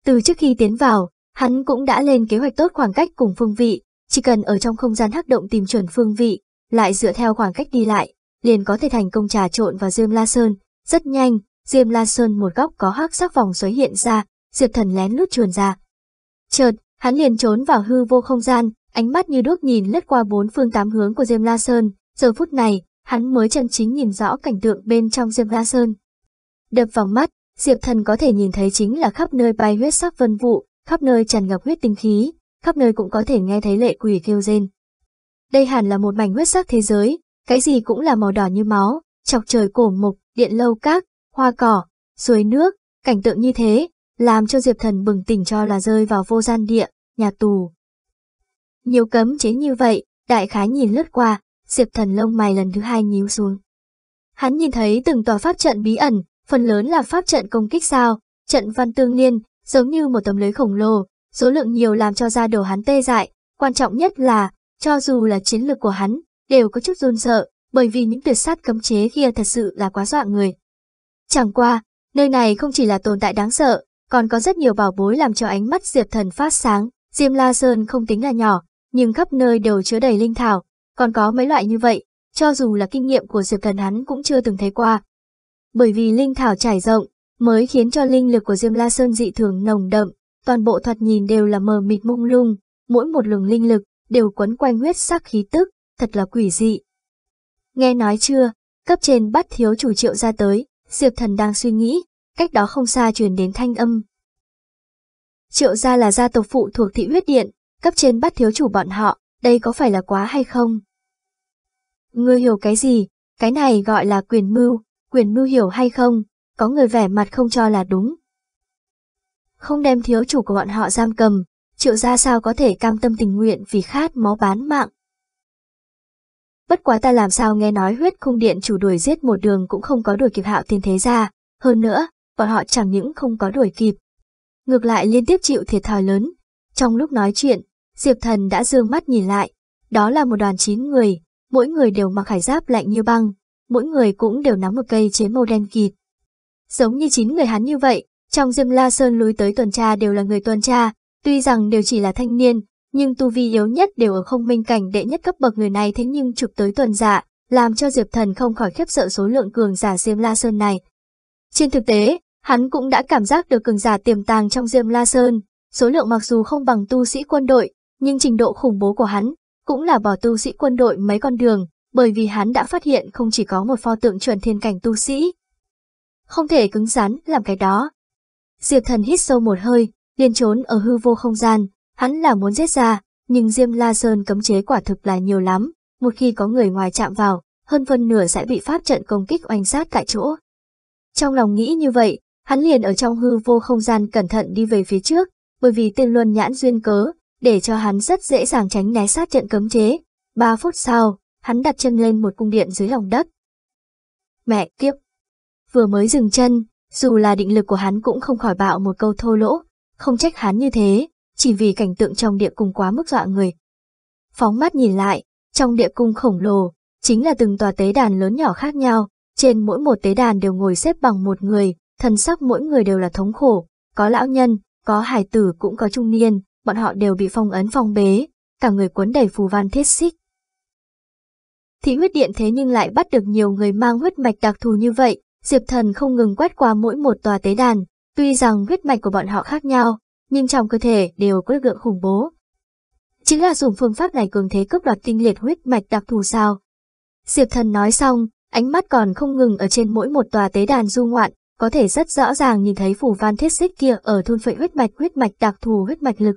[SPEAKER 1] Từ trước khi tiến vào, hắn cũng đã lên kế hoạch tốt khoảng cách cùng phương vị, chỉ cần ở trong không gian hắc động tìm chuẩn phương vị, lại dựa theo khoảng cách đi lại, liền có thể thành công trà trộn vào Diêm La Sơn. Rất nhanh, Diêm La Sơn một góc có hắc sắc vòng xoáy hiện ra, Diệp Thần lén lút chuồn ra. Chợt, hắn liền trốn vào hư vô không gian, ánh mắt như đuốc nhìn lướt qua bốn phương tám hướng của Diêm La Sơn, giờ phút này, hắn mới chân chính nhìn rõ cảnh tượng bên trong Diêm La Sơn. Đập vào mắt Diệp Thần có thể nhìn thấy chính là khắp nơi bay huyết sắc vân vụ, khắp nơi tràn ngập huyết tinh khí, khắp nơi cũng có thể nghe thấy lệ quỷ kêu rên. Đây hẳn là một mảnh huyết sắc thế giới, cái gì cũng là màu đỏ như máu, chọc trời cổ mục, điện lâu cát, hoa cỏ, suối nước, cảnh tượng như thế, làm cho Diệp Thần bừng tỉnh cho là rơi vào vô gian địa, nhà tù. Nhiều cấm chế như vậy, đại khái nhìn lướt qua, Diệp Thần lông mày lần thứ hai nhíu xuống. Hắn nhìn thấy từng tòa pháp trận bí ẩn, phần lớn là pháp trận công kích sao, trận văn tương liên, giống như một tấm lưới khổng lồ, số lượng nhiều làm cho ra đồ hắn tê dại, quan trọng nhất là, cho dù là chiến lược của hắn, đều có chút run sợ, bởi vì những tuyệt sát cấm chế kia thật sự là quá dọa người. Chẳng qua, nơi này không chỉ là tồn tại đáng sợ, còn có rất nhiều bảo bối làm cho ánh mắt Diệp Thần phát sáng, Diêm La Sơn không tính là nhỏ, nhưng khắp nơi đều chứa đầy linh thảo, còn có mấy loại như vậy, cho dù là kinh nghiệm của Diệp Thần hắn cũng chưa từng thấy qua, bởi vì linh thảo trải rộng, mới khiến cho linh lực của Diêm La Sơn dị thường nồng đậm, toàn bộ thoạt nhìn đều là mờ mịt mông lung, mỗi một luồng linh lực đều quấn quanh huyết sắc khí tức, thật là quỷ dị. Nghe nói chưa, cấp trên bắt thiếu chủ triệu ra tới, Diệp Thần đang suy nghĩ, cách đó không xa truyền đến thanh âm. Triệu gia là gia tộc phụ thuộc thị huyết điện, cấp trên bắt thiếu chủ bọn họ, đây có phải là quá hay không? Ngươi hiểu cái gì, cái này gọi là quyền mưu, quyền mưu hiểu hay không, có người vẻ mặt không cho là đúng. Không đem thiếu chủ của bọn họ giam cầm, triệu gia sao có thể cam tâm tình nguyện vì khát máu bán mạng. Bất quá ta làm sao nghe nói huyết khung điện chủ đuổi giết một đường cũng không có đuổi kịp hạo tiên thế ra, hơn nữa, bọn họ chẳng những không có đuổi kịp. Ngược lại liên tiếp chịu thiệt thòi lớn, trong lúc nói chuyện, Diệp Thần đã dương mắt nhìn lại, đó là một đoàn chín người, mỗi người đều mặc hải giáp lạnh như băng, mỗi người cũng đều nắm một cây chế màu đen kịt. Giống như chín người hắn như vậy, trong Diêm La Sơn lùi tới tuần tra đều là người tuần tra, tuy rằng đều chỉ là thanh niên, nhưng tu vi yếu nhất đều ở không minh cảnh đệ nhất cấp bậc người này thế nhưng chụp tới tuần dạ, làm cho Diệp Thần không khỏi khiếp sợ số lượng cường giả Diêm La Sơn này. Trên thực tế, hắn cũng đã cảm giác được cường giả tiềm tàng trong Diêm La Sơn, số lượng mặc dù không bằng tu sĩ quân đội, nhưng trình độ khủng bố của hắn cũng là bỏ tu sĩ quân đội mấy con đường, bởi vì hắn đã phát hiện không chỉ có một pho tượng chuẩn thiên cảnh tu sĩ. Không thể cứng rắn làm cái đó. Diệp thần hít sâu một hơi, liền trốn ở hư vô không gian, hắn là muốn giết ra, nhưng Diêm La Sơn cấm chế quả thực là nhiều lắm, một khi có người ngoài chạm vào, hơn phân nửa sẽ bị pháp trận công kích oanh sát tại chỗ. Trong lòng nghĩ như vậy, hắn liền ở trong hư vô không gian cẩn thận đi về phía trước, bởi vì tiên luân nhãn duyên cớ, để cho hắn rất dễ dàng tránh né sát trận cấm chế. Ba phút sau, hắn đặt chân lên một cung điện dưới lòng đất. Mẹ kiếp! Vừa mới dừng chân, dù là định lực của hắn cũng không khỏi bạo một câu thô lỗ, không trách hắn như thế, chỉ vì cảnh tượng trong địa cung quá mức dọa người. Phóng mắt nhìn lại, trong địa cung khổng lồ, chính là từng tòa tế đàn lớn nhỏ khác nhau, trên mỗi một tế đàn đều ngồi xếp bằng một người, thân sắc mỗi người đều là thống khổ, có lão nhân, có hải tử cũng có trung niên, bọn họ đều bị phong ấn phong bế, cả người cuốn đầy phù văn thiết xích thì huyết điện thế nhưng lại bắt được nhiều người mang huyết mạch đặc thù như vậy, Diệp Thần không ngừng quét qua mỗi một tòa tế đàn, tuy rằng huyết mạch của bọn họ khác nhau, nhưng trong cơ thể đều có lực lượng khủng bố. Chính là dùng phương pháp này cường thế cướp đoạt tinh liệt huyết mạch đặc thù sao. Diệp Thần nói xong, ánh mắt còn không ngừng ở trên mỗi một tòa tế đàn du ngoạn, có thể rất rõ ràng nhìn thấy phủ van thiết xích kia ở thôn phệ huyết mạch huyết mạch đặc thù huyết mạch lực.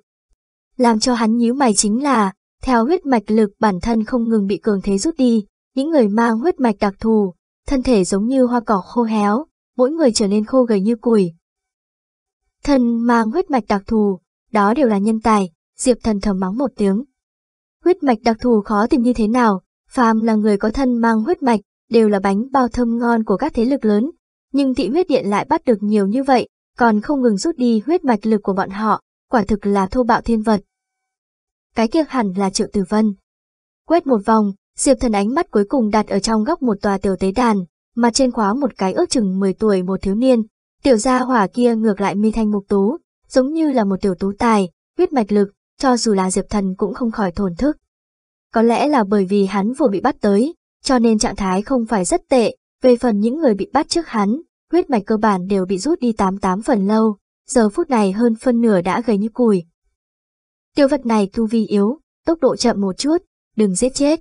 [SPEAKER 1] Làm cho hắn nhíu mày chính là, theo huyết mạch lực bản thân không ngừng bị cường thế rút đi, những người mang huyết mạch đặc thù, thân thể giống như hoa cỏ khô héo, mỗi người trở nên khô gầy như củi. Thần mang huyết mạch đặc thù, đó đều là nhân tài, Diệp Thần thầm mắng một tiếng. Huyết mạch đặc thù khó tìm như thế nào, phàm là người có thân mang huyết mạch, đều là bánh bao thơm ngon của các thế lực lớn, nhưng thị huyết điện lại bắt được nhiều như vậy, còn không ngừng rút đi huyết mạch lực của bọn họ, quả thực là thô bạo thiên vật cái kia hẳn là Triệu Tử Vân. Quét một vòng, Diệp Thần ánh mắt cuối cùng đặt ở trong góc một tòa tiểu tế đàn, mà trên khóa một cái ước chừng 10 tuổi một thiếu niên, tiểu gia hỏa kia ngược lại mi thanh mục tú, giống như là một tiểu tú tài, huyết mạch lực, cho dù là Diệp Thần cũng không khỏi thổn thức. Có lẽ là bởi vì hắn vừa bị bắt tới, cho nên trạng thái không phải rất tệ, về phần những người bị bắt trước hắn, huyết mạch cơ bản đều bị rút đi tám tám phần lâu, giờ phút này hơn phân nửa đã gầy như củi, Tiêu vật này tu vi yếu, tốc độ chậm một chút, đừng giết chết.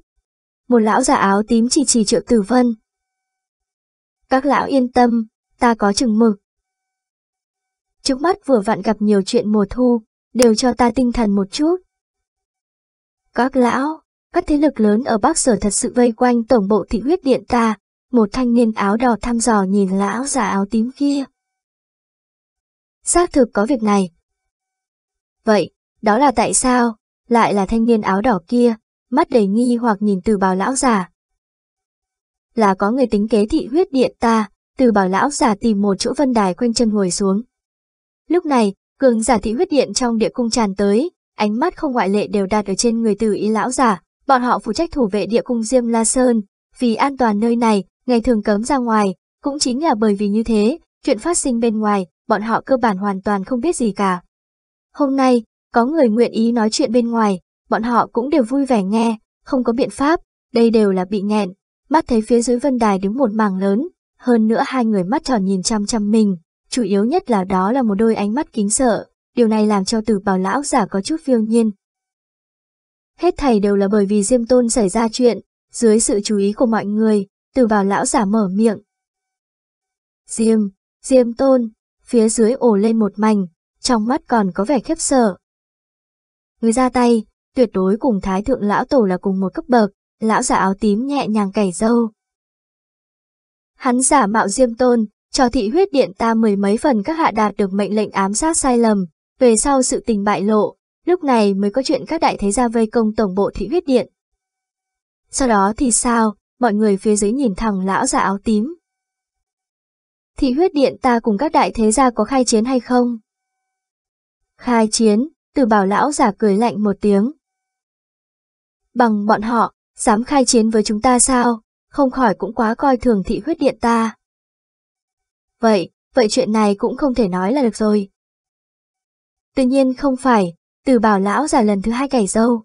[SPEAKER 1] Một lão giả áo tím chỉ chỉ triệu tử vân. Các lão yên tâm, ta có chừng mực. Trước mắt vừa vặn gặp nhiều chuyện mùa thu, đều cho ta tinh thần một chút. Các lão, các thế lực lớn ở Bắc Sở thật sự vây quanh tổng bộ thị huyết điện ta, một thanh niên áo đỏ thăm dò nhìn lão giả áo tím kia. Xác thực có việc này. Vậy, đó là tại sao, lại là thanh niên áo đỏ kia, mắt đầy nghi hoặc nhìn từ bào lão già. Là có người tính kế thị huyết điện ta, từ bào lão già tìm một chỗ vân đài quanh chân ngồi xuống. Lúc này, cường giả thị huyết điện trong địa cung tràn tới, ánh mắt không ngoại lệ đều đặt ở trên người từ ý lão già, bọn họ phụ trách thủ vệ địa cung Diêm La Sơn, vì an toàn nơi này, ngày thường cấm ra ngoài, cũng chính là bởi vì như thế, chuyện phát sinh bên ngoài, bọn họ cơ bản hoàn toàn không biết gì cả. Hôm nay, có người nguyện ý nói chuyện bên ngoài, bọn họ cũng đều vui vẻ nghe, không có biện pháp, đây đều là bị nghẹn. Mắt thấy phía dưới vân đài đứng một mảng lớn, hơn nữa hai người mắt tròn nhìn chăm chăm mình, chủ yếu nhất là đó là một đôi ánh mắt kính sợ, điều này làm cho tử bào lão giả có chút phiêu nhiên. Hết thầy đều là bởi vì Diêm Tôn xảy ra chuyện, dưới sự chú ý của mọi người, tử bào lão giả mở miệng. Diêm, Diêm Tôn, phía dưới ổ lên một mảnh, trong mắt còn có vẻ khiếp sợ, Người ra tay, tuyệt đối cùng thái thượng lão tổ là cùng một cấp bậc, lão giả áo tím nhẹ nhàng cày dâu. Hắn giả mạo diêm tôn, cho thị huyết điện ta mười mấy phần các hạ đạt được mệnh lệnh ám sát sai lầm, về sau sự tình bại lộ, lúc này mới có chuyện các đại thế gia vây công tổng bộ thị huyết điện. Sau đó thì sao, mọi người phía dưới nhìn thẳng lão giả áo tím. Thị huyết điện ta cùng các đại thế gia có khai chiến hay không? Khai chiến, từ bảo lão giả cười lạnh một tiếng. Bằng bọn họ, dám khai chiến với chúng ta sao, không khỏi cũng quá coi thường thị huyết điện ta. Vậy, vậy chuyện này cũng không thể nói là được rồi. Tự nhiên không phải, từ bảo lão giả lần thứ hai cày dâu.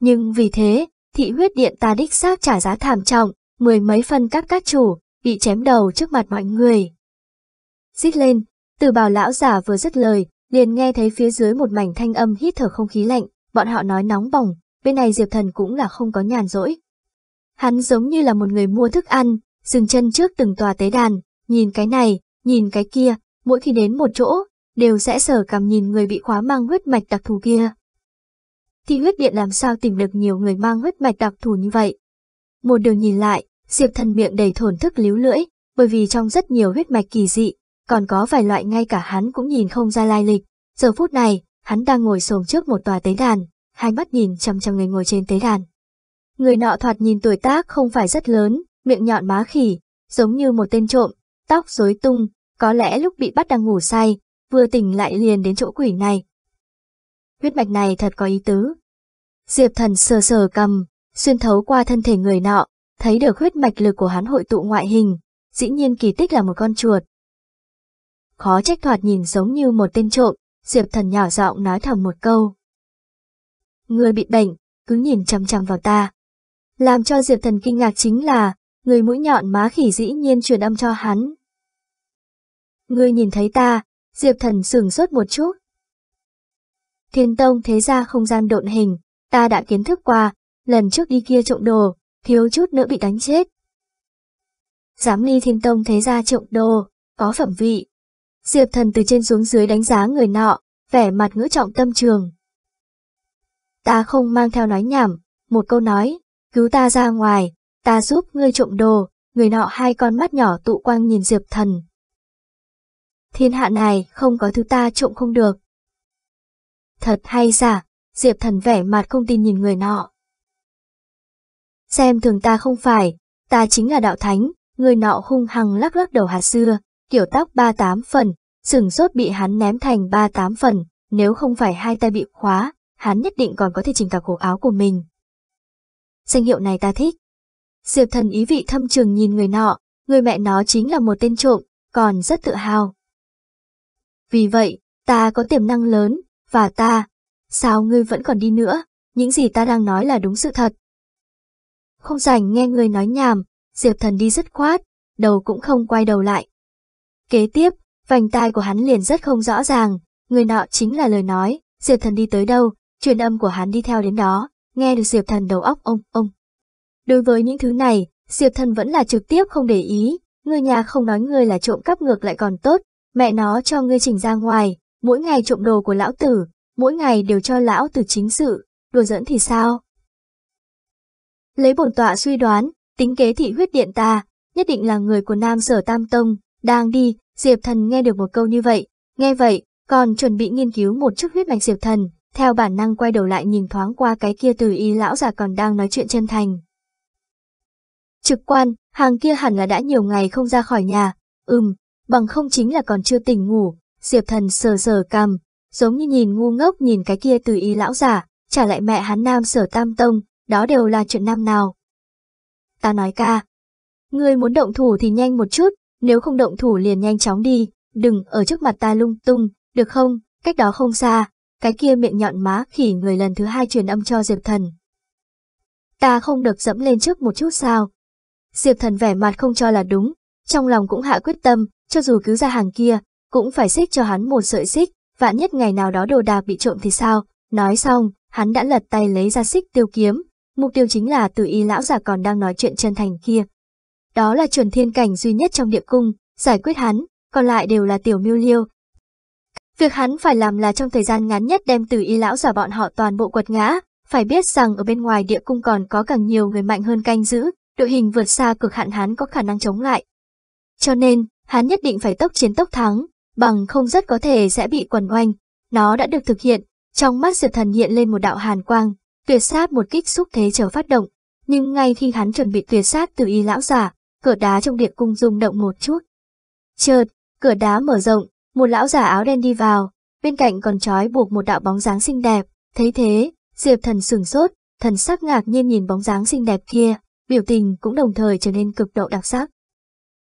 [SPEAKER 1] Nhưng vì thế, thị huyết điện ta đích xác trả giá thảm trọng, mười mấy phân các các chủ, bị chém đầu trước mặt mọi người. Xích lên, từ bảo lão giả vừa dứt lời, liền nghe thấy phía dưới một mảnh thanh âm hít thở không khí lạnh, bọn họ nói nóng bỏng, bên này Diệp Thần cũng là không có nhàn rỗi. Hắn giống như là một người mua thức ăn, dừng chân trước từng tòa tế đàn, nhìn cái này, nhìn cái kia, mỗi khi đến một chỗ, đều sẽ sở cầm nhìn người bị khóa mang huyết mạch đặc thù kia. Thì huyết điện làm sao tìm được nhiều người mang huyết mạch đặc thù như vậy? Một đường nhìn lại, Diệp Thần miệng đầy thổn thức líu lưỡi, bởi vì trong rất nhiều huyết mạch kỳ dị, còn có vài loại ngay cả hắn cũng nhìn không ra lai lịch. Giờ phút này, hắn đang ngồi sồn trước một tòa tế đàn, hai mắt nhìn chằm chằm người ngồi trên tế đàn. Người nọ thoạt nhìn tuổi tác không phải rất lớn, miệng nhọn má khỉ, giống như một tên trộm, tóc rối tung, có lẽ lúc bị bắt đang ngủ say, vừa tỉnh lại liền đến chỗ quỷ này. Huyết mạch này thật có ý tứ. Diệp thần sờ sờ cầm, xuyên thấu qua thân thể người nọ, thấy được huyết mạch lực của hắn hội tụ ngoại hình, dĩ nhiên kỳ tích là một con chuột, khó trách thoạt nhìn giống như một tên trộm, Diệp Thần nhỏ giọng nói thầm một câu. Người bị bệnh, cứ nhìn chăm chăm vào ta. Làm cho Diệp Thần kinh ngạc chính là, người mũi nhọn má khỉ dĩ nhiên truyền âm cho hắn. Ngươi nhìn thấy ta, Diệp Thần sửng sốt một chút. Thiên Tông thế ra không gian độn hình, ta đã kiến thức qua, lần trước đi kia trộm đồ, thiếu chút nữa bị đánh chết. Giám ly Thiên Tông thế ra trộm đồ, có phẩm vị, Diệp thần từ trên xuống dưới đánh giá người nọ, vẻ mặt ngữ trọng tâm trường. Ta không mang theo nói nhảm, một câu nói, cứu ta ra ngoài, ta giúp ngươi trộm đồ, người nọ hai con mắt nhỏ tụ quang nhìn Diệp thần. Thiên hạ này không có thứ ta trộm không được. Thật hay giả, Diệp thần vẻ mặt không tin nhìn người nọ. Xem thường ta không phải, ta chính là đạo thánh, người nọ hung hăng lắc lắc đầu hạt xưa, kiểu tóc 38 phần, sừng sốt bị hắn ném thành 38 phần, nếu không phải hai tay bị khóa, hắn nhất định còn có thể chỉnh cả cổ áo của mình. Danh hiệu này ta thích. Diệp thần ý vị thâm trường nhìn người nọ, người mẹ nó chính là một tên trộm, còn rất tự hào. Vì vậy, ta có tiềm năng lớn, và ta, sao ngươi vẫn còn đi nữa, những gì ta đang nói là đúng sự thật. Không rảnh nghe ngươi nói nhảm, Diệp thần đi dứt khoát, đầu cũng không quay đầu lại, Kế tiếp, vành tai của hắn liền rất không rõ ràng, người nọ chính là lời nói, Diệp Thần đi tới đâu, truyền âm của hắn đi theo đến đó, nghe được Diệp Thần đầu óc ông, ông. Đối với những thứ này, Diệp Thần vẫn là trực tiếp không để ý, người nhà không nói người là trộm cắp ngược lại còn tốt, mẹ nó cho ngươi chỉnh ra ngoài, mỗi ngày trộm đồ của lão tử, mỗi ngày đều cho lão tử chính sự, đùa dẫn thì sao? Lấy bổn tọa suy đoán, tính kế thị huyết điện ta, nhất định là người của Nam Sở Tam Tông, đang đi, Diệp Thần nghe được một câu như vậy, nghe vậy, còn chuẩn bị nghiên cứu một chút huyết mạch Diệp Thần, theo bản năng quay đầu lại nhìn thoáng qua cái kia từ y lão già còn đang nói chuyện chân thành. Trực quan, hàng kia hẳn là đã nhiều ngày không ra khỏi nhà, ừm, bằng không chính là còn chưa tỉnh ngủ, Diệp Thần sờ sờ cằm, giống như nhìn ngu ngốc nhìn cái kia từ y lão già trả lại mẹ hắn nam sở tam tông, đó đều là chuyện năm nào. Ta nói ca, ngươi muốn động thủ thì nhanh một chút, nếu không động thủ liền nhanh chóng đi, đừng ở trước mặt ta lung tung, được không, cách đó không xa, cái kia miệng nhọn má khỉ người lần thứ hai truyền âm cho Diệp Thần. Ta không được dẫm lên trước một chút sao? Diệp Thần vẻ mặt không cho là đúng, trong lòng cũng hạ quyết tâm, cho dù cứu ra hàng kia, cũng phải xích cho hắn một sợi xích, vạn nhất ngày nào đó đồ đạc bị trộm thì sao, nói xong, hắn đã lật tay lấy ra xích tiêu kiếm, mục tiêu chính là từ y lão giả còn đang nói chuyện chân thành kia, đó là chuẩn thiên cảnh duy nhất trong địa cung, giải quyết hắn, còn lại đều là tiểu miêu liêu. Việc hắn phải làm là trong thời gian ngắn nhất đem từ y lão giả bọn họ toàn bộ quật ngã, phải biết rằng ở bên ngoài địa cung còn có càng nhiều người mạnh hơn canh giữ, đội hình vượt xa cực hạn hắn có khả năng chống lại. Cho nên, hắn nhất định phải tốc chiến tốc thắng, bằng không rất có thể sẽ bị quần oanh. Nó đã được thực hiện, trong mắt diệt Thần hiện lên một đạo hàn quang, tuyệt sát một kích xúc thế chờ phát động. Nhưng ngay khi hắn chuẩn bị tuyệt sát từ y lão giả, cửa đá trong điện cung rung động một chút. Chợt, cửa đá mở rộng, một lão giả áo đen đi vào, bên cạnh còn trói buộc một đạo bóng dáng xinh đẹp, thấy thế, Diệp Thần sửng sốt, thần sắc ngạc nhiên nhìn bóng dáng xinh đẹp kia, biểu tình cũng đồng thời trở nên cực độ đặc sắc.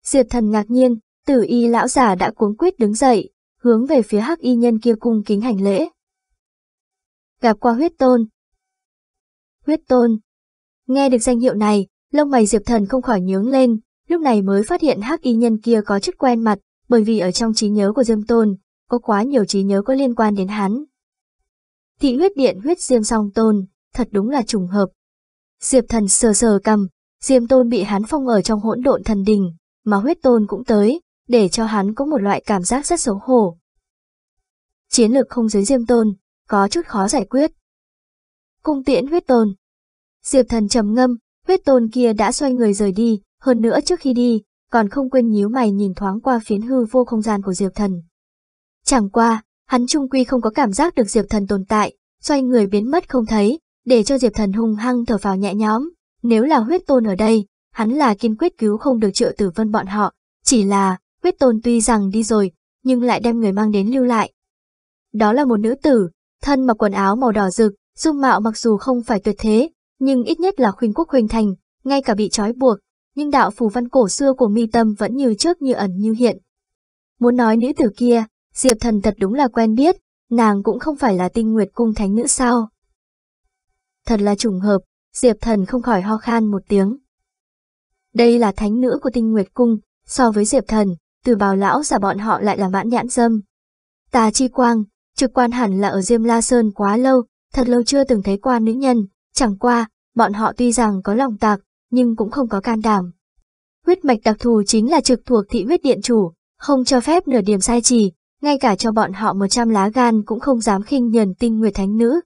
[SPEAKER 1] Diệp Thần ngạc nhiên, Tử Y lão giả đã cuống quyết đứng dậy, hướng về phía Hắc Y nhân kia cung kính hành lễ. Gặp qua huyết tôn. Huyết tôn. Nghe được danh hiệu này, lông mày Diệp Thần không khỏi nhướng lên, lúc này mới phát hiện hắc y nhân kia có chút quen mặt, bởi vì ở trong trí nhớ của Diêm Tôn, có quá nhiều trí nhớ có liên quan đến hắn. Thị huyết điện huyết Diêm song Tôn, thật đúng là trùng hợp. Diệp thần sờ sờ cầm, Diêm Tôn bị hắn phong ở trong hỗn độn thần đình, mà huyết Tôn cũng tới, để cho hắn có một loại cảm giác rất xấu hổ. Chiến lược không dưới Diêm Tôn, có chút khó giải quyết. Cung tiễn huyết Tôn Diệp thần trầm ngâm, huyết Tôn kia đã xoay người rời đi, hơn nữa trước khi đi, còn không quên nhíu mày nhìn thoáng qua phiến hư vô không gian của Diệp Thần. Chẳng qua, hắn trung quy không có cảm giác được Diệp Thần tồn tại, xoay người biến mất không thấy, để cho Diệp Thần hung hăng thở vào nhẹ nhóm Nếu là huyết tôn ở đây, hắn là kiên quyết cứu không được triệu tử vân bọn họ, chỉ là huyết tôn tuy rằng đi rồi, nhưng lại đem người mang đến lưu lại. Đó là một nữ tử, thân mặc quần áo màu đỏ rực, dung mạo mặc dù không phải tuyệt thế, nhưng ít nhất là khuynh quốc khuynh thành, ngay cả bị trói buộc, nhưng đạo phù văn cổ xưa của mi tâm vẫn như trước như ẩn như hiện. Muốn nói nữ tử kia, Diệp Thần thật đúng là quen biết, nàng cũng không phải là tinh nguyệt cung thánh nữ sao. Thật là trùng hợp, Diệp Thần không khỏi ho khan một tiếng. Đây là thánh nữ của tinh nguyệt cung, so với Diệp Thần, từ bào lão giả bọn họ lại là mãn nhãn dâm. Tà chi quang, trực quan hẳn là ở Diêm La Sơn quá lâu, thật lâu chưa từng thấy qua nữ nhân, chẳng qua, bọn họ tuy rằng có lòng tạc, nhưng cũng không có can đảm. Huyết mạch đặc thù chính là trực thuộc thị huyết điện chủ, không cho phép nửa điểm sai trì, ngay cả cho bọn họ 100 lá gan cũng không dám khinh nhờn tinh nguyệt thánh nữ.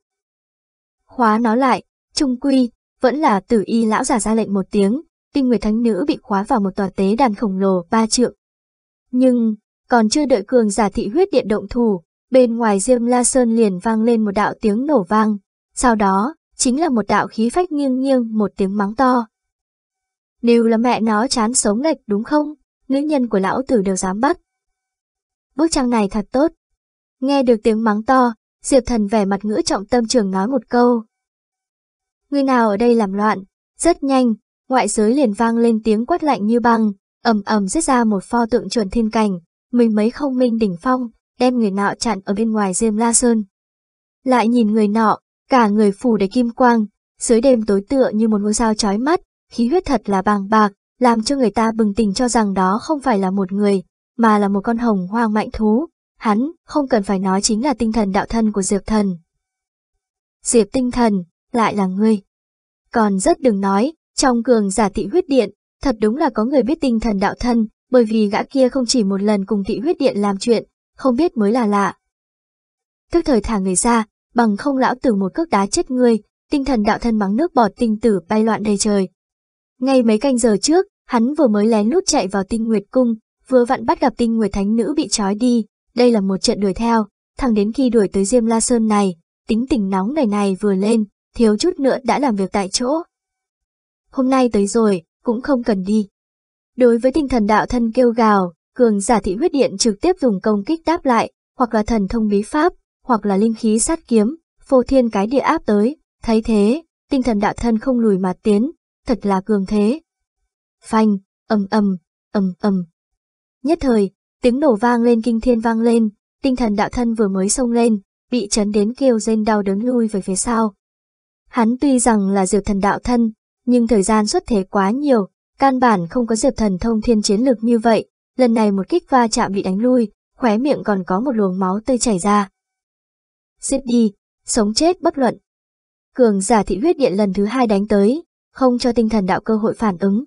[SPEAKER 1] Khóa nó lại, trung quy, vẫn là tử y lão giả ra lệnh một tiếng, tinh nguyệt thánh nữ bị khóa vào một tòa tế đàn khổng lồ ba trượng. Nhưng, còn chưa đợi cường giả thị huyết điện động thủ, bên ngoài Diêm La Sơn liền vang lên một đạo tiếng nổ vang, sau đó, chính là một đạo khí phách nghiêng nghiêng một tiếng mắng to, Nêu là mẹ nó chán sống nghịch đúng không? Nữ nhân của lão tử đều dám bắt. Bức trang này thật tốt. Nghe được tiếng mắng to, Diệp Thần vẻ mặt ngữ trọng tâm trường nói một câu. Người nào ở đây làm loạn, rất nhanh, ngoại giới liền vang lên tiếng quát lạnh như băng, ầm ầm giết ra một pho tượng chuẩn thiên cảnh, mình mấy không minh đỉnh phong, đem người nọ chặn ở bên ngoài Diêm La Sơn. Lại nhìn người nọ, cả người phủ đầy kim quang, dưới đêm tối tựa như một ngôi sao chói mắt, khí huyết thật là bàng bạc, làm cho người ta bừng tỉnh cho rằng đó không phải là một người, mà là một con hồng hoang mạnh thú. Hắn, không cần phải nói chính là tinh thần đạo thân của Diệp Thần. Diệp tinh thần, lại là ngươi. Còn rất đừng nói, trong cường giả tị huyết điện, thật đúng là có người biết tinh thần đạo thân, bởi vì gã kia không chỉ một lần cùng tị huyết điện làm chuyện, không biết mới là lạ. Tức thời thả người ra, bằng không lão tử một cước đá chết ngươi, tinh thần đạo thân mắng nước bọt tinh tử bay loạn đầy trời, ngay mấy canh giờ trước, hắn vừa mới lén lút chạy vào tinh nguyệt cung, vừa vặn bắt gặp tinh nguyệt thánh nữ bị trói đi, đây là một trận đuổi theo, thẳng đến khi đuổi tới Diêm La Sơn này, tính tình nóng ngày này vừa lên, thiếu chút nữa đã làm việc tại chỗ. Hôm nay tới rồi, cũng không cần đi. Đối với tinh thần đạo thân kêu gào, cường giả thị huyết điện trực tiếp dùng công kích đáp lại, hoặc là thần thông bí pháp, hoặc là linh khí sát kiếm, phô thiên cái địa áp tới, thấy thế, tinh thần đạo thân không lùi mà tiến, thật là cường thế. Phanh, ầm ầm, ầm ầm. Nhất thời, tiếng nổ vang lên kinh thiên vang lên, tinh thần đạo thân vừa mới xông lên, bị chấn đến kêu rên đau đớn lui về phía sau. Hắn tuy rằng là diệp thần đạo thân, nhưng thời gian xuất thế quá nhiều, căn bản không có diệp thần thông thiên chiến lực như vậy, lần này một kích va chạm bị đánh lui, khóe miệng còn có một luồng máu tươi chảy ra. Giết đi, sống chết bất luận. Cường giả thị huyết điện lần thứ hai đánh tới, không cho tinh thần đạo cơ hội phản ứng.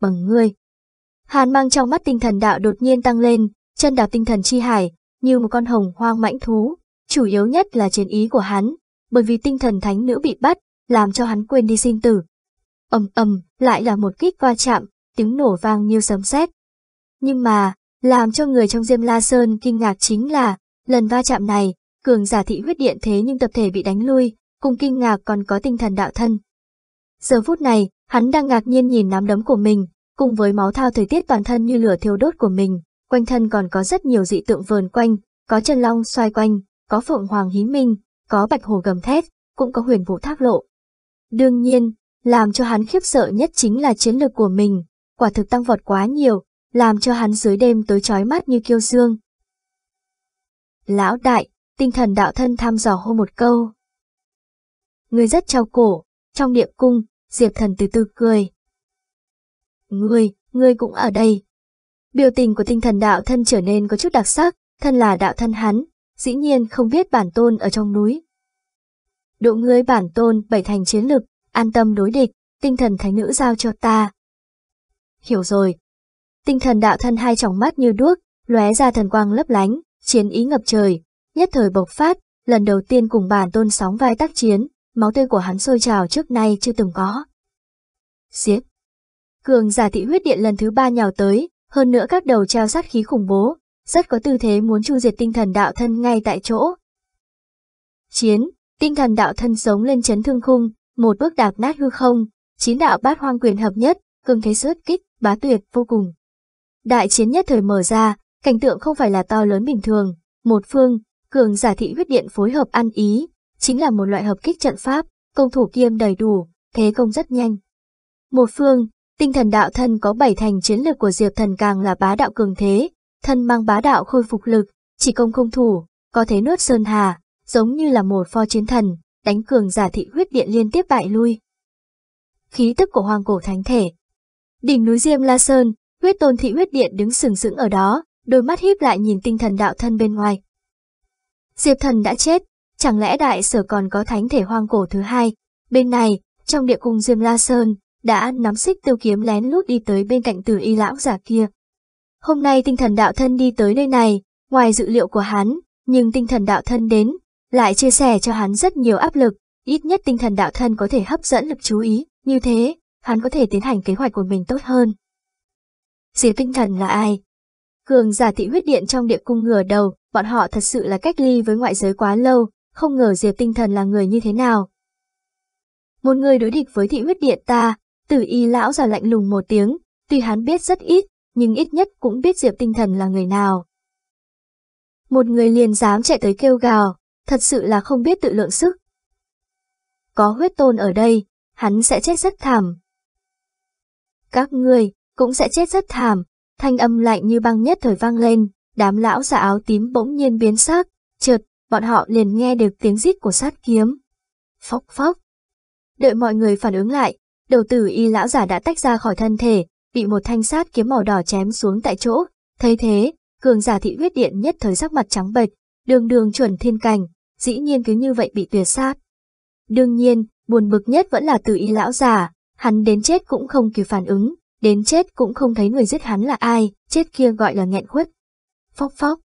[SPEAKER 1] Bằng ngươi. Hàn mang trong mắt tinh thần đạo đột nhiên tăng lên, chân đạp tinh thần chi hải, như một con hồng hoang mãnh thú, chủ yếu nhất là chiến ý của hắn, bởi vì tinh thần thánh nữ bị bắt, làm cho hắn quên đi sinh tử. ầm ầm, lại là một kích va chạm, tiếng nổ vang như sấm sét. Nhưng mà, làm cho người trong Diêm La Sơn kinh ngạc chính là, lần va chạm này, cường giả thị huyết điện thế nhưng tập thể bị đánh lui, cùng kinh ngạc còn có tinh thần đạo thân. Giờ phút này, hắn đang ngạc nhiên nhìn nắm đấm của mình, cùng với máu thao thời tiết toàn thân như lửa thiêu đốt của mình, quanh thân còn có rất nhiều dị tượng vờn quanh, có chân long xoay quanh, có phượng hoàng hí minh, có bạch hồ gầm thét, cũng có huyền vũ thác lộ. Đương nhiên, làm cho hắn khiếp sợ nhất chính là chiến lược của mình, quả thực tăng vọt quá nhiều, làm cho hắn dưới đêm tối chói mắt như kiêu dương. Lão đại, tinh thần đạo thân thăm dò hô một câu. Người rất trao cổ, trong địa cung, Diệp Thần từ từ cười. Ngươi, ngươi cũng ở đây. Biểu tình của tinh thần đạo thân trở nên có chút đặc sắc, thân là đạo thân hắn, dĩ nhiên không biết bản tôn ở trong núi. Độ ngươi bản tôn bảy thành chiến lực, an tâm đối địch, tinh thần Thánh nữ giao cho ta. Hiểu rồi. Tinh thần đạo thân hai tròng mắt như đuốc, lóe ra thần quang lấp lánh, chiến ý ngập trời, nhất thời bộc phát, lần đầu tiên cùng bản tôn sóng vai tác chiến, máu tươi của hắn sôi trào trước nay chưa từng có. Xiết! Cường giả thị huyết điện lần thứ ba nhào tới, hơn nữa các đầu treo sát khí khủng bố, rất có tư thế muốn chu diệt tinh thần đạo thân ngay tại chỗ. Chiến, tinh thần đạo thân sống lên chấn thương khung, một bước đạp nát hư không, chín đạo bát hoang quyền hợp nhất, cường thế xuất kích, bá tuyệt vô cùng. Đại chiến nhất thời mở ra, cảnh tượng không phải là to lớn bình thường, một phương, cường giả thị huyết điện phối hợp ăn ý, chính là một loại hợp kích trận pháp, công thủ kiêm đầy đủ, thế công rất nhanh. Một phương, tinh thần đạo thân có bảy thành chiến lược của Diệp Thần càng là bá đạo cường thế, thân mang bá đạo khôi phục lực, chỉ công không thủ, có thế nuốt sơn hà, giống như là một pho chiến thần, đánh cường giả thị huyết điện liên tiếp bại lui. Khí tức của hoàng cổ thánh thể Đỉnh núi Diêm La Sơn, huyết tôn thị huyết điện đứng sừng sững ở đó, đôi mắt híp lại nhìn tinh thần đạo thân bên ngoài. Diệp thần đã chết, Chẳng lẽ đại sở còn có thánh thể hoang cổ thứ hai? Bên này, trong địa cung Diêm La Sơn, đã nắm xích tiêu kiếm lén lút đi tới bên cạnh tử y lão giả kia. Hôm nay tinh thần đạo thân đi tới nơi này, ngoài dự liệu của hắn, nhưng tinh thần đạo thân đến, lại chia sẻ cho hắn rất nhiều áp lực, ít nhất tinh thần đạo thân có thể hấp dẫn lực chú ý, như thế, hắn có thể tiến hành kế hoạch của mình tốt hơn. Diệt tinh thần là ai? Cường giả thị huyết điện trong địa cung ngửa đầu, bọn họ thật sự là cách ly với ngoại giới quá lâu, không ngờ Diệp Tinh Thần là người như thế nào. Một người đối địch với thị huyết điện ta, tử y lão già lạnh lùng một tiếng, tuy hắn biết rất ít, nhưng ít nhất cũng biết Diệp Tinh Thần là người nào. Một người liền dám chạy tới kêu gào, thật sự là không biết tự lượng sức. Có huyết tôn ở đây, hắn sẽ chết rất thảm. Các ngươi cũng sẽ chết rất thảm, thanh âm lạnh như băng nhất thời vang lên, đám lão già áo tím bỗng nhiên biến sắc, chợt bọn họ liền nghe được tiếng rít của sát kiếm. Phóc phóc. Đợi mọi người phản ứng lại, đầu tử y lão giả đã tách ra khỏi thân thể, bị một thanh sát kiếm màu đỏ chém xuống tại chỗ. Thấy thế, cường giả thị huyết điện nhất thời sắc mặt trắng bệch, đường đường chuẩn thiên cảnh, dĩ nhiên cứ như vậy bị tuyệt sát. Đương nhiên, buồn bực nhất vẫn là tử y lão giả, hắn đến chết cũng không kịp phản ứng, đến chết cũng không thấy người giết hắn là ai, chết kia gọi là nghẹn khuất. Phóc phóc.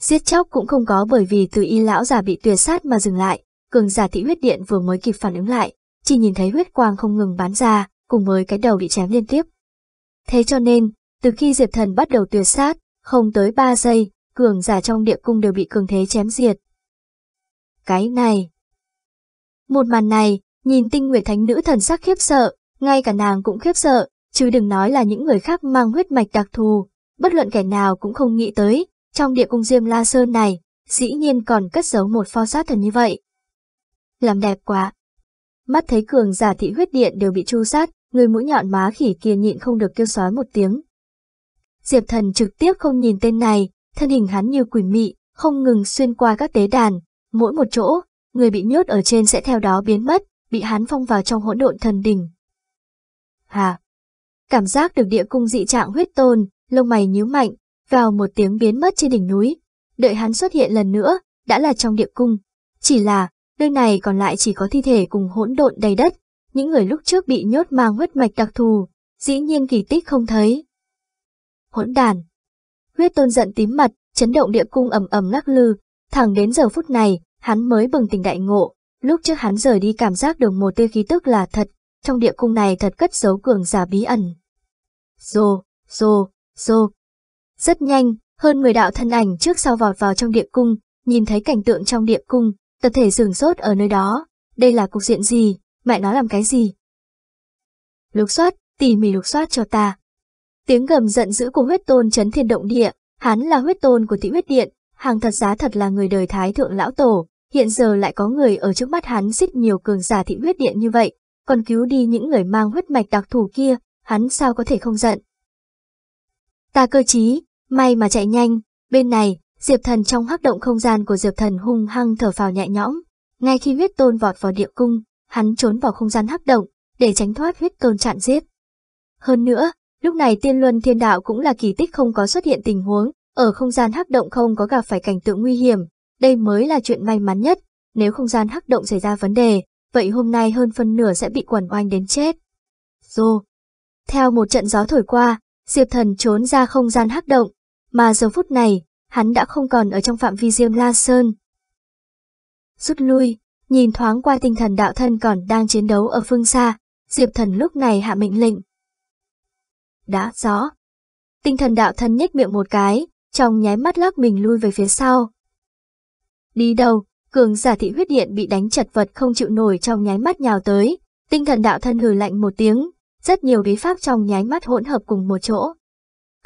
[SPEAKER 1] Giết chóc cũng không có bởi vì từ y lão giả bị tuyệt sát mà dừng lại, cường giả thị huyết điện vừa mới kịp phản ứng lại, chỉ nhìn thấy huyết quang không ngừng bán ra, cùng với cái đầu bị chém liên tiếp. Thế cho nên, từ khi Diệp Thần bắt đầu tuyệt sát, không tới 3 giây, cường giả trong địa cung đều bị cường thế chém diệt. Cái này... Một màn này, nhìn tinh nguyệt thánh nữ thần sắc khiếp sợ, ngay cả nàng cũng khiếp sợ, chứ đừng nói là những người khác mang huyết mạch đặc thù, bất luận kẻ nào cũng không nghĩ tới, trong địa cung Diêm La Sơn này, dĩ nhiên còn cất giấu một pho sát thần như vậy. Làm đẹp quá. Mắt thấy cường giả thị huyết điện đều bị chu sát, người mũi nhọn má khỉ kia nhịn không được kêu sói một tiếng. Diệp thần trực tiếp không nhìn tên này, thân hình hắn như quỷ mị, không ngừng xuyên qua các tế đàn, mỗi một chỗ, người bị nhốt ở trên sẽ theo đó biến mất, bị hắn phong vào trong hỗn độn thần đỉnh. Hà! Cảm giác được địa cung dị trạng huyết tôn, lông mày nhíu mạnh, vào một tiếng biến mất trên đỉnh núi. Đợi hắn xuất hiện lần nữa, đã là trong địa cung. Chỉ là, nơi này còn lại chỉ có thi thể cùng hỗn độn đầy đất. Những người lúc trước bị nhốt mang huyết mạch đặc thù, dĩ nhiên kỳ tích không thấy. Hỗn đàn Huyết tôn giận tím mặt, chấn động địa cung ầm ầm lắc lư. Thẳng đến giờ phút này, hắn mới bừng tỉnh đại ngộ. Lúc trước hắn rời đi cảm giác được một tia khí tức là thật, trong địa cung này thật cất giấu cường giả bí ẩn. Rồ, rồ, rồ, rất nhanh, hơn 10 đạo thân ảnh trước sau vọt vào trong địa cung, nhìn thấy cảnh tượng trong địa cung, tập thể sửng sốt ở nơi đó. Đây là cục diện gì, mẹ nó làm cái gì? Lục soát, tỉ mỉ lục soát cho ta. Tiếng gầm giận dữ của huyết tôn chấn thiên động địa, hắn là huyết tôn của tị huyết điện, hàng thật giá thật là người đời thái thượng lão tổ, hiện giờ lại có người ở trước mắt hắn xích nhiều cường giả thị huyết điện như vậy, còn cứu đi những người mang huyết mạch đặc thù kia, hắn sao có thể không giận. Ta cơ trí, May mà chạy nhanh, bên này, Diệp Thần trong hắc động không gian của Diệp Thần hung hăng thở phào nhẹ nhõm. Ngay khi huyết tôn vọt vào địa cung, hắn trốn vào không gian hắc động, để tránh thoát huyết tôn chặn giết. Hơn nữa, lúc này tiên luân thiên đạo cũng là kỳ tích không có xuất hiện tình huống, ở không gian hắc động không có gặp phải cảnh tượng nguy hiểm, đây mới là chuyện may mắn nhất, nếu không gian hắc động xảy ra vấn đề, vậy hôm nay hơn phân nửa sẽ bị quẩn oanh đến chết. Rô. Theo một trận gió thổi qua, Diệp Thần trốn ra không gian hắc động, mà giờ phút này, hắn đã không còn ở trong phạm vi Diêm La Sơn. Rút lui, nhìn thoáng qua tinh thần đạo thân còn đang chiến đấu ở phương xa, Diệp Thần lúc này hạ mệnh lệnh. Đã rõ. Tinh thần đạo thân nhếch miệng một cái, trong nháy mắt lắc mình lui về phía sau. Đi đâu, cường giả thị huyết điện bị đánh chật vật không chịu nổi trong nháy mắt nhào tới, tinh thần đạo thân hừ lạnh một tiếng, rất nhiều bí pháp trong nháy mắt hỗn hợp cùng một chỗ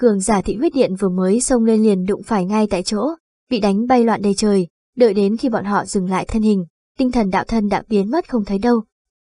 [SPEAKER 1] cường giả thị huyết điện vừa mới xông lên liền đụng phải ngay tại chỗ, bị đánh bay loạn đầy trời, đợi đến khi bọn họ dừng lại thân hình, tinh thần đạo thân đã biến mất không thấy đâu,